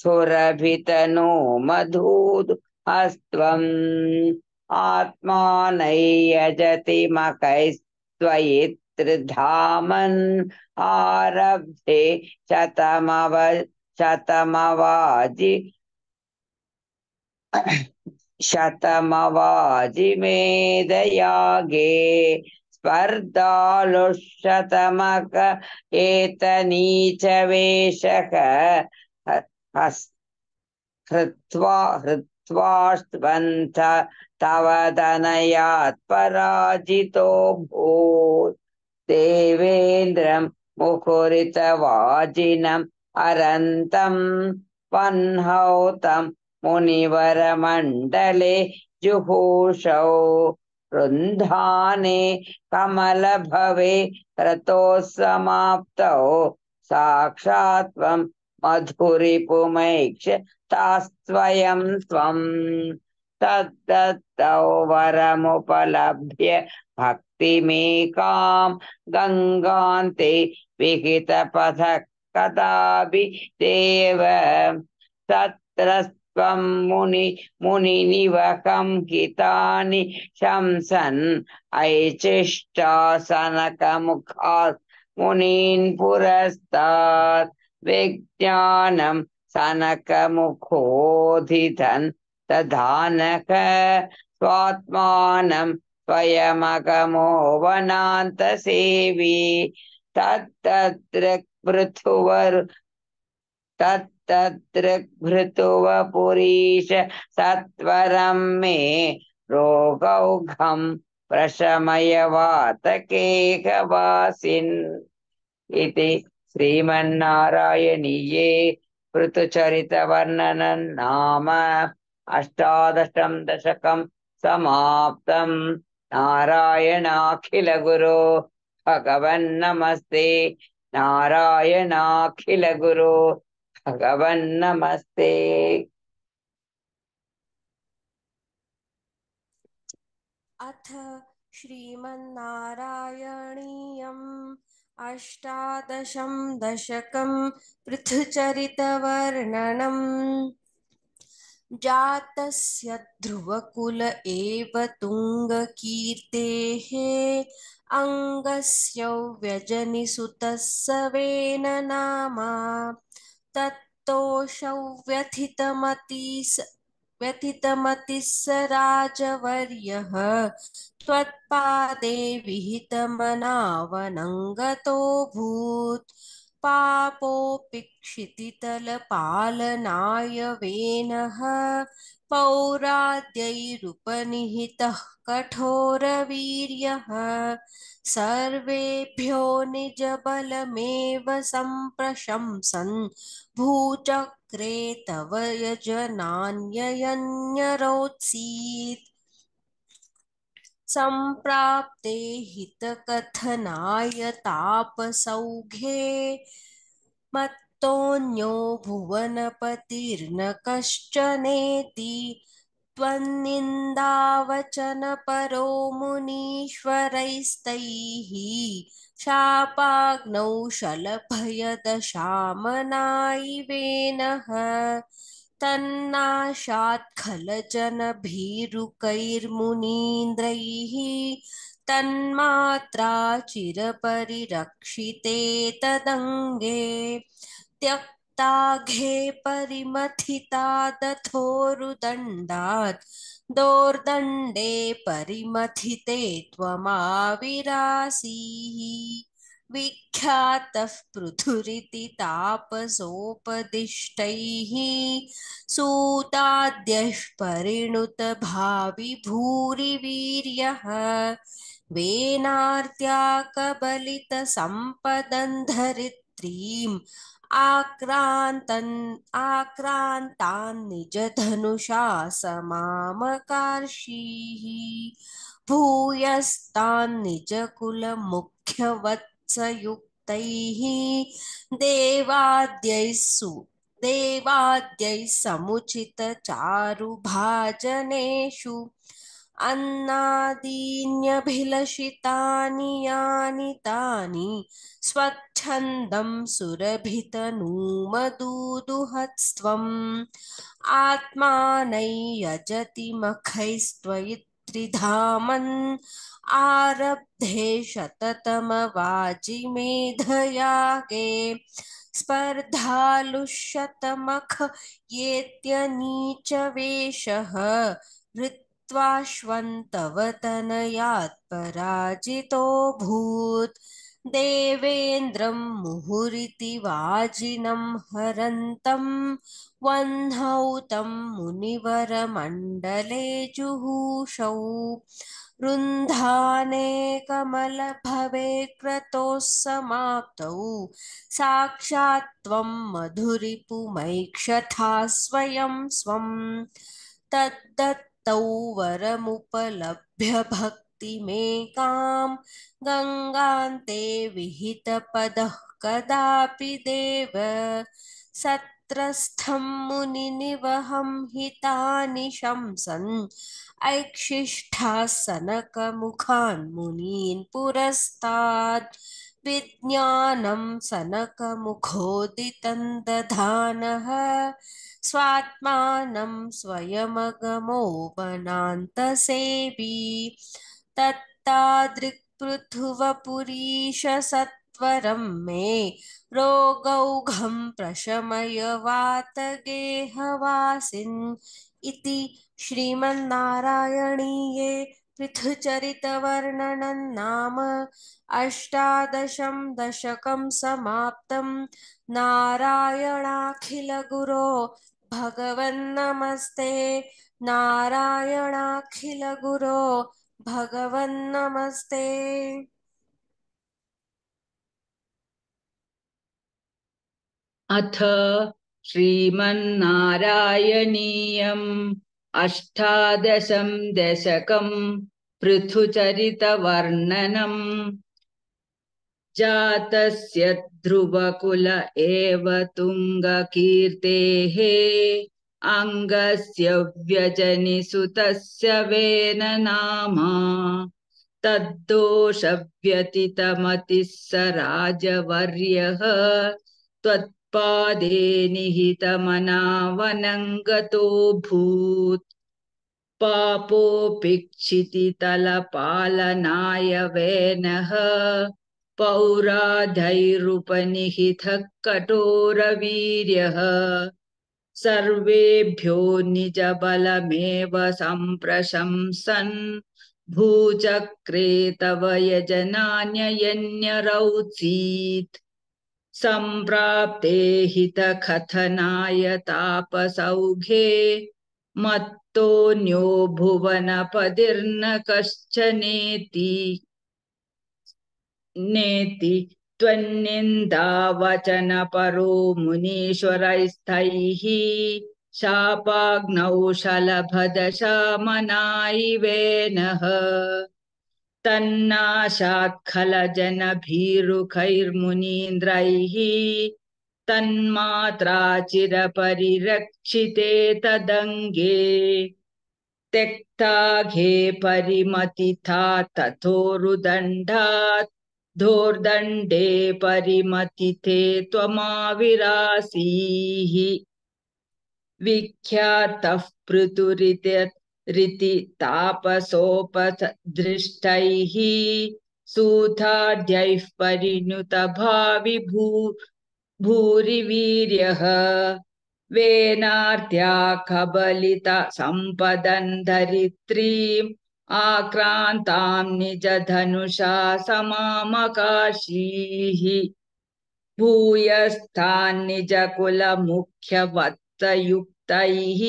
सुरभितनो मधूद् अस्त्वम् आत्मानैयजति मकैस्त्वयित्रिधामन् आरब्धे शतमव शतमवाजि शतमवाजिमेदयागे स्पर्धालुशतमक एतनीचवेशः हृत्वा हृत्वास्त्वन्थ तव तनयात् पराजितो भूत् देवेन्द्रं मुहुरितवाजिनम् अरन्तं वह्नौतं मुनिवरमण्डले जुहूषौ रुन्धाने कमलभवे रतोत्समाप्तौ साक्षात् त्वं मधुरिपुमैक्ष तास्त्वयं त्वं तद्दत्तौ वरमुपलभ्य भक्तिमेकां गङ्गान्ते विहितपथः कदापि देव तत्र त्वं मुनि मुनिनिव कं गीतानि शंसन् अयचिष्टासनकमुखात् मुनीन् पुरस्तात् विज्ञानं सनकमुखोधिधन् दधानक स्वात्मानं स्वयमगमो वनान्तसेवी तत्तत्र पृथुवर् तत् तत्र घृतवपुरीश सत्वरं मे रोगौघं प्रशमय वातकेकवासिन् इति श्रीमन्नारायणीये नाम अष्टादशं दशकं समाप्तं नारायणाखिलगुरो भगवन् नमस्ते नारायणाखिलगुरो भगवन नमस्ते अथ श्रीमन्नारायणीयम् अष्टादशं दशकं पृथुचरितवर्णनम् जातस्य ध्रुवकुल एव तुङ्गकीर्तेः अङ्गस्य व्यजनिसुतः सवेन नामा तत्तोषौ व्यथितमति व्यथितमतिस्सराजवर्यः त्वत्पादे विहितमनावनङ्गतोऽभूत् पापोऽपि क्षितितलपालनाय वेनः पौराद्यैरुपनिहितः कठोर वीर सर्वेभ्यो निज निजबलमेव सम्प्रशंसन् भूचक्रे तव यजनान्ययन्यरोत्सीत् सम्प्राप्ते हितकथनाय तापसौघे मत्तोऽन्यो भुवनपतिर्न कश्चनेति त्वन्निन्दावचनपरो मुनीश्वरैस्तैः शापाग्नौ शलभयदशामनायिवेनः तन्नाशात्खलजनभीरुकैर्मुनीन्द्रैः तन्मात्रा चिरपरिरक्षिते तदङ्गे त्यक् ताघे परिमथिता दथोरुदण्डात् दोर्दण्डे परिमथिते त्वमाविरासीः विख्यातः पृथुरिति तापसोपदिष्टैः सूताद्यः परिणुत परिणुतभावि भूरिवीर्यः वेनार्त्या धरित्रीम् आक्रान्तन् आक्रान्तान् निजधनुषा समामकार्षीः मुख्य निजकुलमुख्यवत्सयुक्तैः देवाद्यैः सु देवाद्यैः समुचितचारुभाजनेषु अन्नादीन्यभिलषितानि यानि तानि स्वच्छन्दं सुरभितनूमदूदुहत्स्त्वम् आत्मानैयजति मखैस्त्वयित्रिधामन् आरब्धे शततमवाजिमेधयागे स्पर्धालुशतमख येत्यनीचवेषः वृत् त्वाश्वन्तव तनयात्पराजितोऽभूत् देवेन्द्रं मुहुरिति तम हरन्तं वह्नौ तं मुनिवरमण्डले जुहूषौ रुन्धाने कमलभवे क्रतोस्समाप्तौ साक्षात् त्वं मधुरिपुमैक्षथा स्वयं स्व तद्दत् तौ वर मुपलभ्य भक्ति में गंगान्ते विहित पद कदापि देव सत्रस्थं मुनि निवहं हितानि शंसन् ऐक्षिष्ठासनकमुखान् मुनीन् पुरस्तात् विज्ञानं सनकमुखोदितं दधानः स्वात्मानं स्वयमगमोपनान्तसेवी तत्तादृक्पृथुवपुरीशसत्वरं मे रोगौघं प्रशमय वातगेहवासिन् इति श्रीमन्नारायणीये पृथुचरितवर्णनं नाम अष्टादशं दशकं समाप्तं नारायणाखिलगुरो भगवन्नमस्ते नारायणाखिलगुरो नमस्ते अथ श्रीमन्नारायणीयम् अष्टादशं दशकम् पृथुचरितवर्णनम् जातस्य ध्रुवकुल एव तुङ्गकीर्तेः अङ्गस्य व्यजनिसुतस्य वेन नामा तद्दोषव्यतितमतिः स राजवर्यः त्वत्पादे निहितमनावनङ्गतोऽभूत् पापोऽपि क्षितितलपालनाय वेनः कठोर वीर सर्वेभ्यो निज निजबलमेव सम्प्रशंसन् भूचक्रे तव यजनान्ययन्यरौत्सीत् सम्प्राप्ते हितकथनाय तापसौघे मत्तोऽन्यो भुवनपदिर्न कश्चनेति नेति त्वन्निन्दावचनपरो मुनीश्वरैस्तैः शापाग्नौ शलभदशामनायिवेनः तन्नाशात्खलजनभीरुखैर्मुनीन्द्रैः तन्मात्रा चिरपरिरक्षिते तदङ्गे त्यक्ताघे परिमतिथा तथोरुदण्डात् धूर्दण्डे परिमतिते त्वमाविरासीः विख्यातः पृथुरिति तापसोपदृष्टैः सूथाद्यैः भावि भू वेनाद्या वेनार्त्या संपदन धरित्री आक्रान्तां निजधनुषा समामकाशीः भूयस्थान्निजकुलमुख्यवत्तयुक्तैः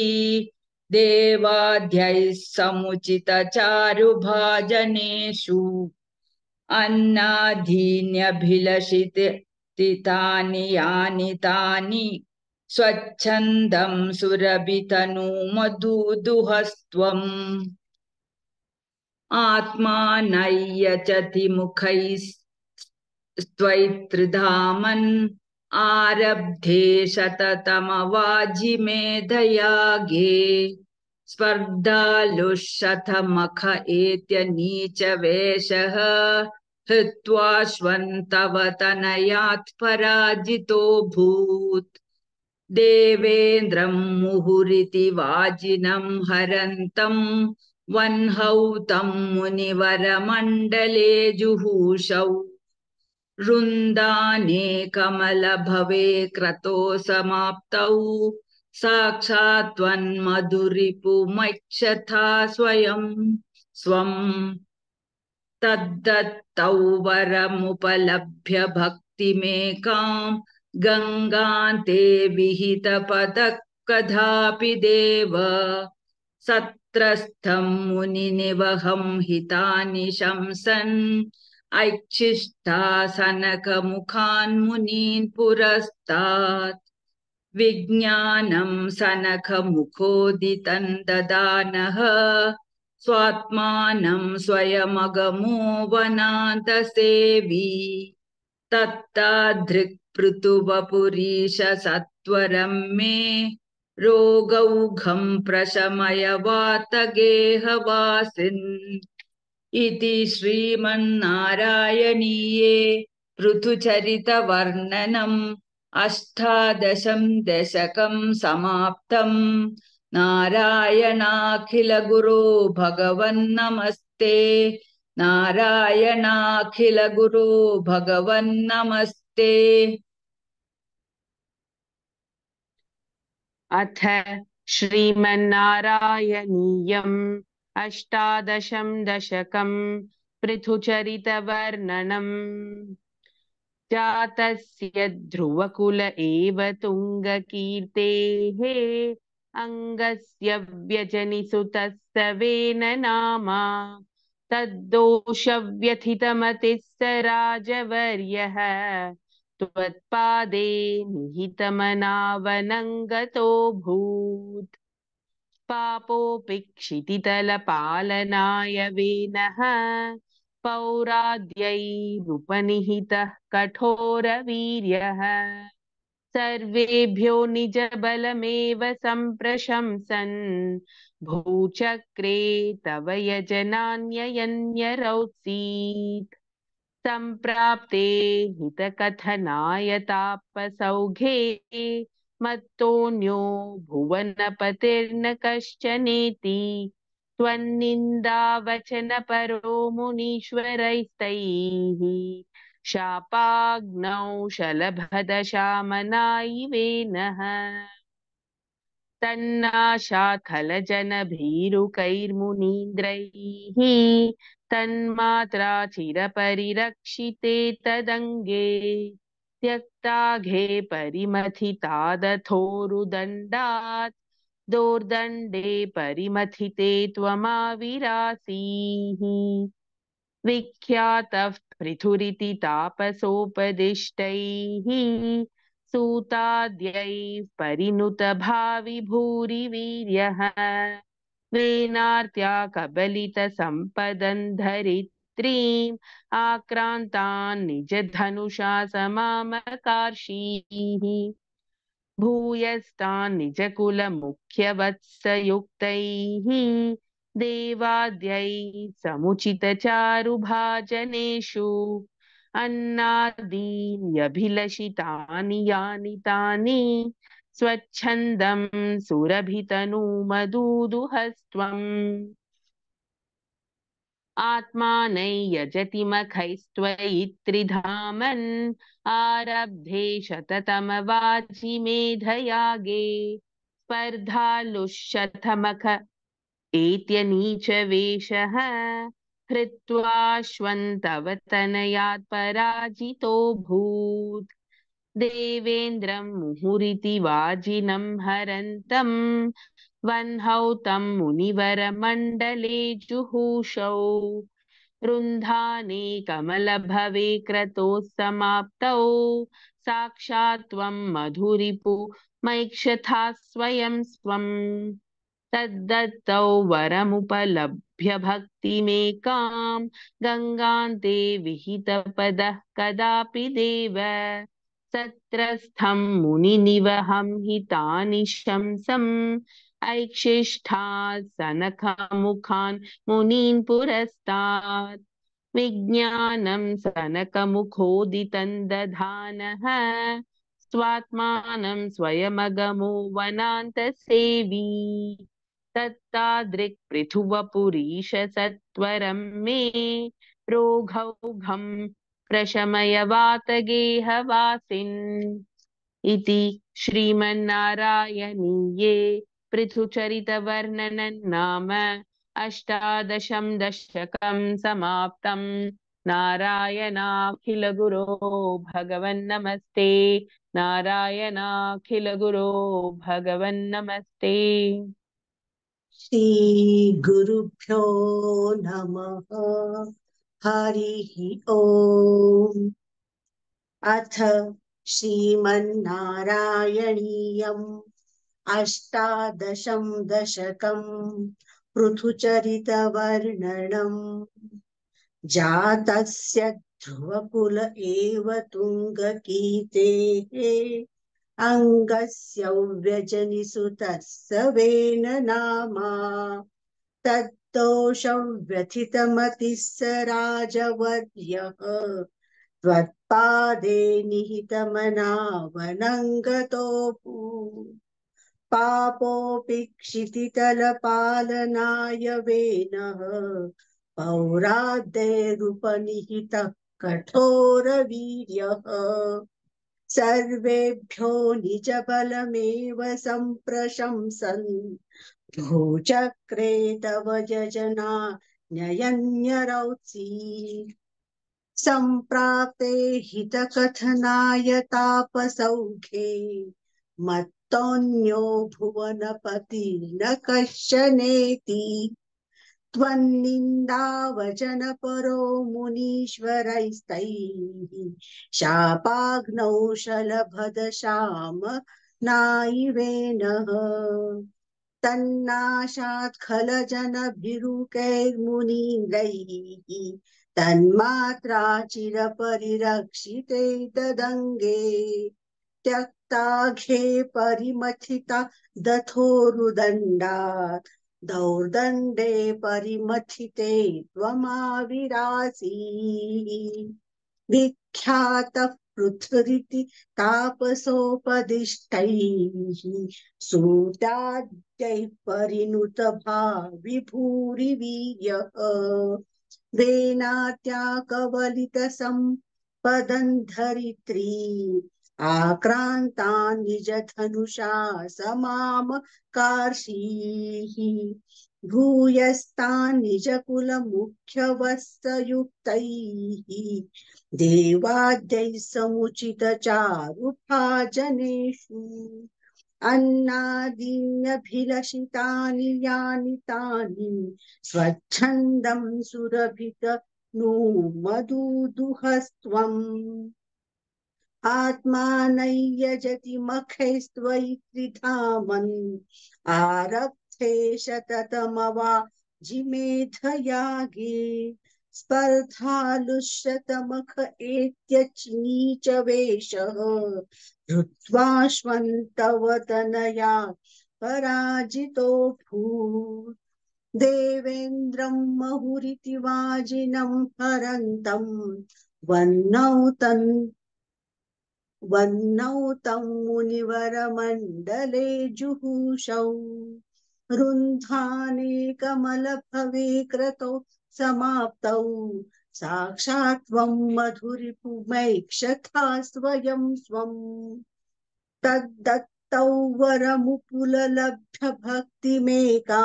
देवाध्यैः समुचितचारुभाजनेषु अन्नाधीन्यभिलषितितानि यानि तानि स्वच्छन्दं सुरभितनुमधुदुहस्त्वम् आत्मा नय्यचति मुखैस्त्वैत्रिधामन् आरब्धे शततमवाजिमेधयाघे स्पर्धालुशतमख एत्यनीचवेषः हृत्वाश्वन्तवतनयात् पराजितोऽभूत् देवेन्द्रं मुहुरिति वाजिनं हरन्तम् वह्नौतं मुनिवरमण्डले जुहूषौ कमल भवे क्रतो समाप्तौ साक्षात्वन्मधुरिपुमैक्षथा स्वयं स्व स्वं तद्दत्तौ वरमुपलभ्य भक्तिमेकां गङ्गान्ते विहितपदः कदापि देव सत् तत्रस्थं मुनिनिवहं हितानि शंसन् ऐक्षिष्टासनकमुखान् मुनीन् पुरस्तात् विज्ञानं सनखमुखोदितं ददानः स्वात्मानं स्वयमगमो वनान्तसेवी तत्तादृक्पृथुवपुरीश सत्वरं मे रोगौघं प्रशमय वातगेहवासिन् इति श्रीमन्नारायणीये ऋतुचरितवर्णनम् अष्टादशं दशकं समाप्तम् नारायणाखिलगुरो भगवन् नमस्ते नारायणाखिलगुरो भगवन् नमस्ते अथ श्रीमन्नारायणीयम् दशकम पृथुचरित पृथुचरितवर्णनम् जातस्य ध्रुवकुल एव तुङ्गकीर्तेः अङ्गस्य व्यजनिसुतस्तवेन नामा तद्दोषव्यथितमतिः स राजवर्यः त्वत्पादे निहितमनावनङ्गतो भूत् पापोऽपि क्षितितलपालनाय वेनः पौराद्यैरुपनिहितः कठोरवीर्यः सर्वेभ्यो निजबलमेव सम्प्रशंसन् भूचक्रे तव यजनान्ययन्यरौत्सीत् सम्प्राप्ते हितकथनाय तापसौघे मत्तोऽन्यो भुवनपतिर्न कश्चनेति परो मुनीश्वरैस्तैः शापाग्नौ शलभदशामनायिवेनः तन्नाशाखलजनभीरुकैर्मुनीन्द्रैः तन्मात्रा चिरपरिरक्षिते तदङ्गे त्यक्ताघे परिमथितादथोरुदण्डात् दोर्दण्डे परिमथिते त्वमाविरासीः विख्यातः पृथुरिति तापसोपदिष्टैः सूताद्यैः परिनुतभावि भूरिवीर्यः वेनार्त्या कबलितसम्पदन् धरित्रीम् आक्रान्तान् निजधनुषा समामकार्षीः भूयस्तान् निजकुलमुख्यवत्सयुक्तैः देवाद्यैः समुचितचारुभाजनेषु अन्नादीन्यभिलषितानि यानि तानि स्वच्छन्दं सुरभितनूमदूदुहस्त्वम् यजति मखैस्त्वयि त्रिधामन् आरब्धे शततमवाचि मेधयागे स्पर्धालुशतमख वेश हृत्वाश्वन्तवतनयात् पराजितो भूत् देवेन्द्रं मुहुरिति वाजिनं हरन्तं वह्नौ तं मुनिवरमण्डले जुहूषौ रुन्धाने कमलभवे क्रतो समाप्तौ साक्षात् त्वं मधुरिपु मैक्षथा स्वयं स्वम् तद्दत्तौ वरमुपलब्ध भक्ति में भक्तिमेकां गङ्गान्ते पद कदापि देव सत्रस्थम सत्रस्थं मुनिनिवहं हितानि शंसम् ऐक्षिष्ठात् सनखमुखान् मुनीन् पुरस्तात् सनक सनकमुखोदितं दधानः स्वात्मानं स्वयमगमो सेवी तत्तादृक् पृथुवपुरीश सत्वरं मे रोघौघं प्रशमय वातगेहवासिन् इति श्रीमन्नारायणीये पृथुचरितवर्णनन्नाम अष्टादशं दशकं समाप्तम् नारायणाखिलगुरो भगवन्नमस्ते नारायणाखिलगुरो भगवन्नमस्ते श्रीगुरुभ्यो नमः हरिः ओम् अथ श्रीमन्नारायणीयम् अष्टादशं दशकम् पृथुचरितवर्णनम् जातस्य ध्रुवकुल एव तुङ्गगीतेः अङ्गस्य व्यजनिसुतत्सवेन नामा तद्दोषं व्यथितमतिः स राजवर्यः त्वत्पादे निहितमनावनङ्गतो पापोऽपि क्षितितलपालनाय वेनः पौराद्दैरुपनिहितः कठोरवीर्यः सर्वेभ्यो निजबलमेव सम्प्रशंसन् भूचक्रे तव जजना न्ययन्यरौत्सी सम्प्राप्ते हितकथनाय तापसौघे मत्तोऽन्यो भुवनपति न कश्चनेति वचन त्वन्निन्दावचनपरो मुनीश्वरैस्तैः शापाग्नौ शलभदशाम नायिवेनः तन्नाशात् खलजनभिरुकैर्मुनीन्द्रैः तन्मात्रा चिरपरिरक्षिते तदङ्गे त्यक्ताघे परिमथिता दथोरुदण्डात् दौर्दंडे परिमथिते त्वमाविरासी विख्यातः पृथुरिति तापसोपदिष्टैः सूताद्यैः वेनात्याकवलित वेनात्या कवलितसम्पदन्धरित्री आक्रान्ता निजधनुषा समाम कार्षीः भूयस्ता निजकुलमुख्यवस्तयुक्तैः देवाद्यैः समुचितचारुभाजनेषु अन्नादीन्यभिलषितानि यानि तानि स्वच्छन्दं सुरभित नो मधुदुहस्त्वम् आत्मानय्यजति मखैस्त्वयि त्रिधामन् आरब्धे शततमवा जिमेधयागे स्पर्धालुशतमख एत्यच्नीचवेशः धृत्वाश्वन्तवतनया पराजितो भूत् देवेन्द्रं महुरिति वाजिनं हरन्तं वन्नौ तन् वह्नौ तं मुनिवरमण्डले जुहूषौ रुन्धाने कमलभवे क्रतौ समाप्तौ साक्षात् त्वं मधुरिपुमैक्षथा स्वयं स्वं तद्दत्तौ वरमुपुललब्धभक्तिमेकां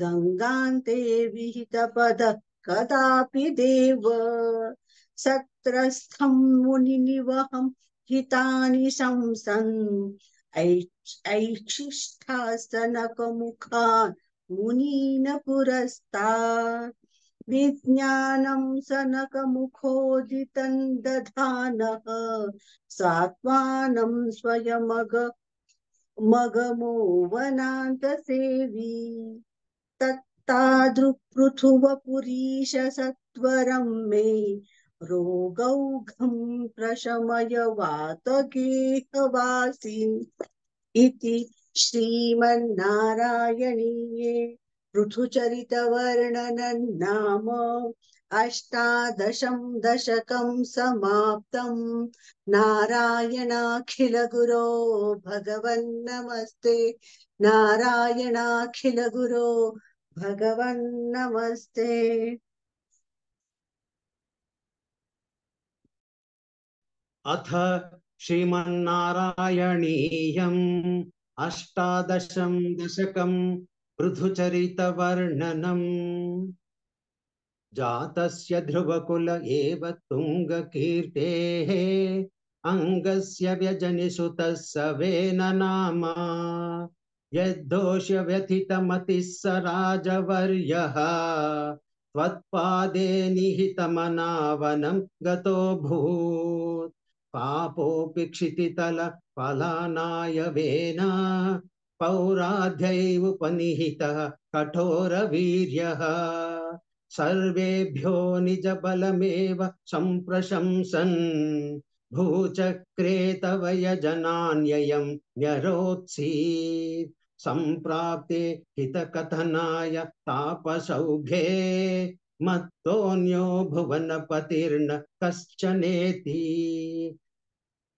गङ्गान्ते विहितपदः कदापि देव सत्रस्थं मुनिनिवहं हितानि शंसन् ऐक्षिष्ठासनकमुखान् मुनीन पुरस्तात् विज्ञानं सनकमुखोदितं दधानः स्वात्मानं स्वयमग मगमो वनान्तसेवी तत्तादृक्पृथुवपुरीशसत्वरं मे रोगौघं प्रशमय वातगेहवासीम् इति श्रीमन्नारायणीये पृथुचरितवर्णनं नाम अष्टादशं दशकं समाप्तं नारायणाखिलगुरो भगवन्नमस्ते नारायणाखिलगुरो भगवन्नमस्ते अथ श्रीमन्नारायणीयम् दशक पृथुचरित वर्णनम जात ध्रुवकुल एव तुङ्गकीर्तेः अङ्गस्य व्यजनिसुतः सवेन नाम यदोष व्यथित मति स राजवर्यः त्वत्पादे निहितमनावनं गूत पापोऽपि क्षितितलफलानायवेन पौराध्यैवुपनिहितः कठोरवीर्यः सर्वेभ्यो निजबलमेव सम्प्रशंसन् भूचक्रे तव यजनान्ययं न्यरोत्सीत् सम्प्राप्ते हितकथनाय तापसौघे मत्तोऽन्यो भुवनपतिर्न कश्चनेति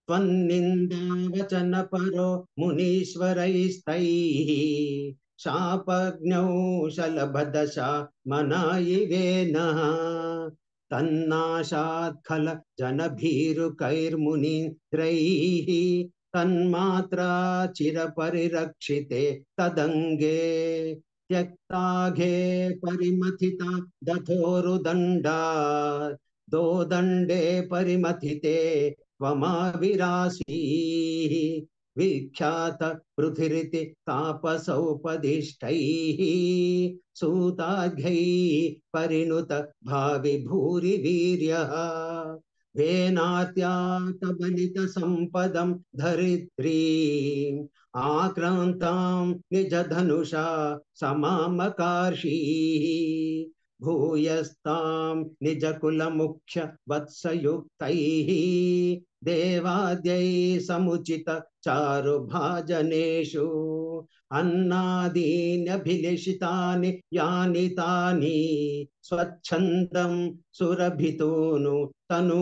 त्वन्निन्दवचनपरो मुनीश्वरैस्तैः शापज्ञौ शलभदशा मनयि तन्नाशात् तन्नाशात्खल जन तन्मात्रा चिरपरिरक्षिते तदङ्गे त्यक्ताघे परिमथिता दधोरुदण्डा दोदण्डे परिमथिते त्वमाविरासी विख्यात पृथिरिति तापसौपदिष्टैः सूताध्यै परिणुत भावि भूरि वीर्यः वेनात्यातबलितसम्पदं धरित्री आक्रान्तां निजधनुषा समामकार्षीः भूयस्तां मुख्य वत्सयुक्तैः देवाद्यै समुचित चारुभाजनेषु अन्नादीन्यभिलिषितानि यानि तानि स्वच्छन्दं सुरभितोनु तनु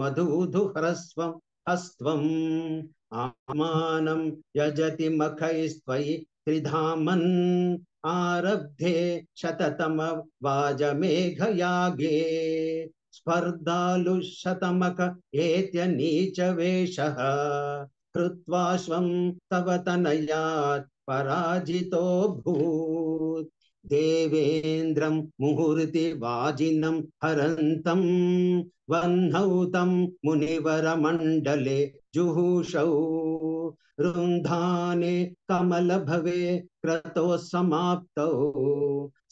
मधुधुह्रस्वं हस्त्वम् आमानं यजति मखैस्त्वयि त्रिधामन् आरब्धे शततम वाजमेघयागे स्पर्धालुशतमक एत्य नीचवेषः कृत्वाश्वं तव तनयात् पराजितोऽभूत् देवेन्द्रं मुहुर्ति वाजिनं हरन्तं वह्नौ तं मुनिवरमण्डले जुहुषौ रुन्धाने कमल भवे क्रतो समाप्तौ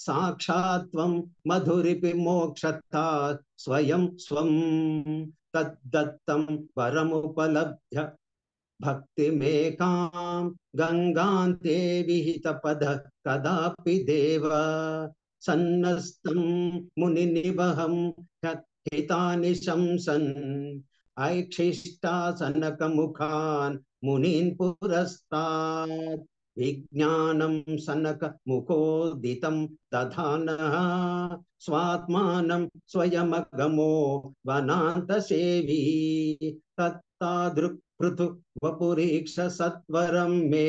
साक्षात्वं मधुरिपि मोक्षता स्वयं स्वं तद्दत्तं वरमुपलभ्य भक्तिमेकां गङ्गान्ते विहितपदः कदापि देव सन्नस्तं मुनिनिवहं हितानि शंसन् ऐक्षिष्टासनकमुखान् मुनीन् विज्ञान सनक मुखोदित दधान स्वात्मा स्वयमगमो वनान्तसेवी तत्तादृक् पृथुक् वपुरीक्ष सत्वरं मे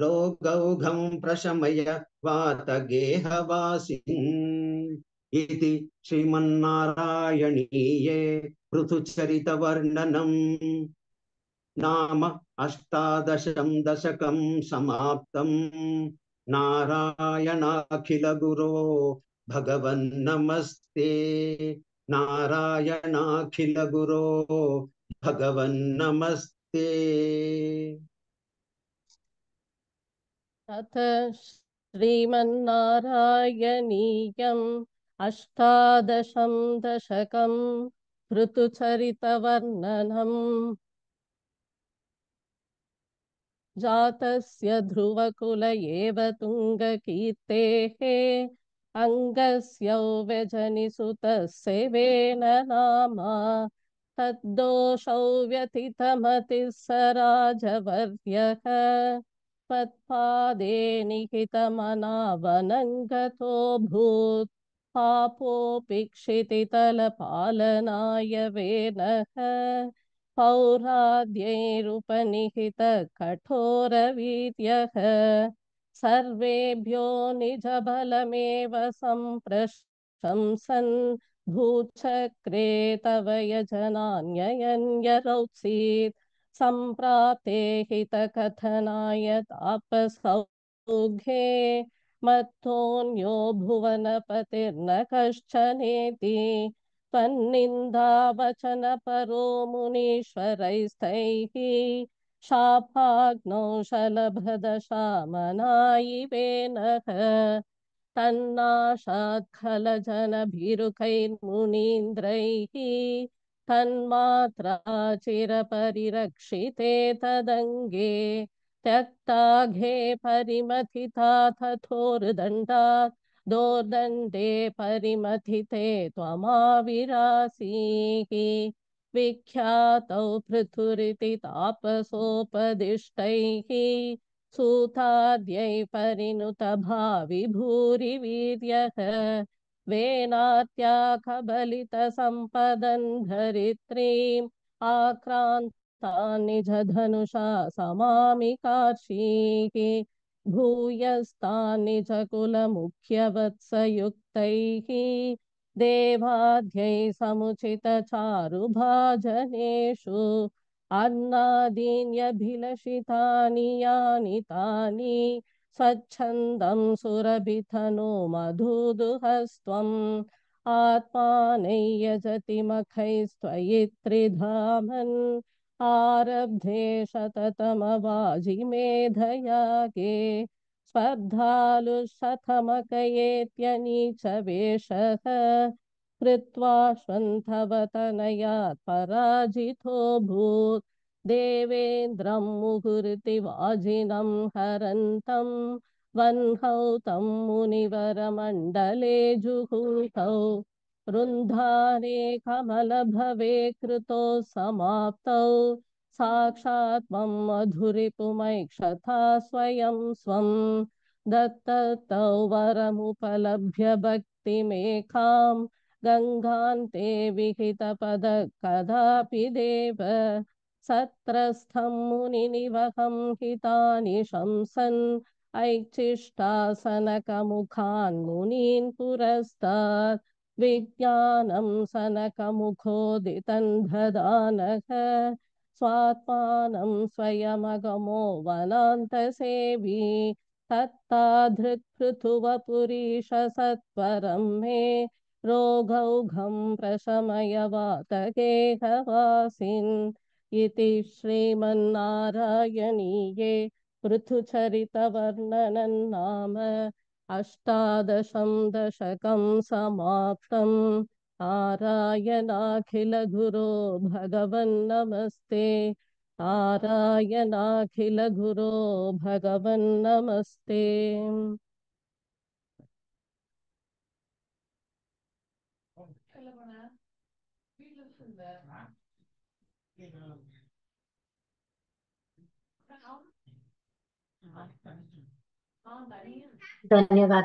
रोगौघं प्रशमय गेहवासी इति श्रीमन्नारायणीये पृथुचरितवर्णनम् नाम अष्टादशं दशकं समाप्तम् नारायणाखिलगुरो भगवन्नमस्ते नारायणाखिलगुरो भगवन्नमस्ते अथ श्रीमन्नारायणीयम् अष्टादशं दशकं ऋतुचरितवर्णनम् जातस्य ध्रुवकुल एव तुङ्गकीर्तेः अङ्गस्य व्यजनिसुतस्येवेन नामा तद्दोषौ व्यथितमतिः स राजवर्यः त्वत्पादे निहितमनावनङ्गतोऽभूत् पापोपेक्षितितलपालनाय पौराद्यूपनिहित कठोर पौराद्यैरुपनिहितकठोरवीर्यः सर्वेभ्यो निजबलमेव सम्प्रशंसन् भूचक्रे तव यजनान्ययन्यरौत्सीत् सम्प्राते हितकथनाय तापसौघे मत्तोऽन्यो भुवनपतिर्न कश्चनेति त्वन्निन्दावचनपरो मुनीश्वरैस्तैः शापाग्नौ शलभदशामनायि वेनः तन्नाशात्खलजनभिरुकैर्मुनीन्द्रैः तन्मात्रा चिरपरिरक्षिते तदङ्गे त्यक्ताघे परिमथिता परिमथिताथोर्दण्डात् दोर्दण्डे परिमथिते त्वमाविरासीः विख्यातौ पृथुरिति तापसोपदिष्टैः सूताद्यै परिनुतभावि भूरि वीर्यः वेनात्या खबलितसम्पदन् धरित्रीम् आक्रान्त निजधनुषा समामिकार्षीः भूयस्तान्निजकुलमुख्यवत्सयुक्तैः मुख्य वत्सुक्त अन्नादीन्यभिलषितानि यानि तानि स्वच्छन्दं सुरभितनो मधुदुहस्त्वम् यजति मखैस्त्वयि त्रिधामन् आरब्धे शततमवाजिमेधयागे स्पर्धालुशतमकयेत्यनीचवेषः कृत्वा श्वन्थवतनयात् पराजितोऽभूत् देवेन्द्रं मुहुरिति वाजिनं हरन्तं वह्नौ तं मुनिवरमण्डले जुहुतौ रुन्धारे कमलभवे कृतो समाप्तौ साक्षात् त्वं मधुरिपुमैक्षथा स्वयं स्वं दत्तौ वरमुपलभ्य भक्तिमेकां गङ्गान्ते विहितपदकदापि देव सत्रस्थं मुनिनिवहं हितानि शंसन् ऐक्षिष्टासनकमुखान् मुनीन् पुरस्तात् विज्ञानं सनकमुखोदितन्धदानः स्वात्मानं स्वयमगमो वनान्तसेवी तत्ताधृत्पृथुवपुरीशसत्परं मे रोगौघं प्रशमय वातगेहवासिन् इति श्रीमन्नारायणीये पृथुचरितवर्णनन्नाम अष्टादशं दशकं समाप्तम् नारायणाखिलगुरो भगवन्नमस्ते नारायणाखिलगुरो भगवन्नमस्ते நிறைய धन्यवाद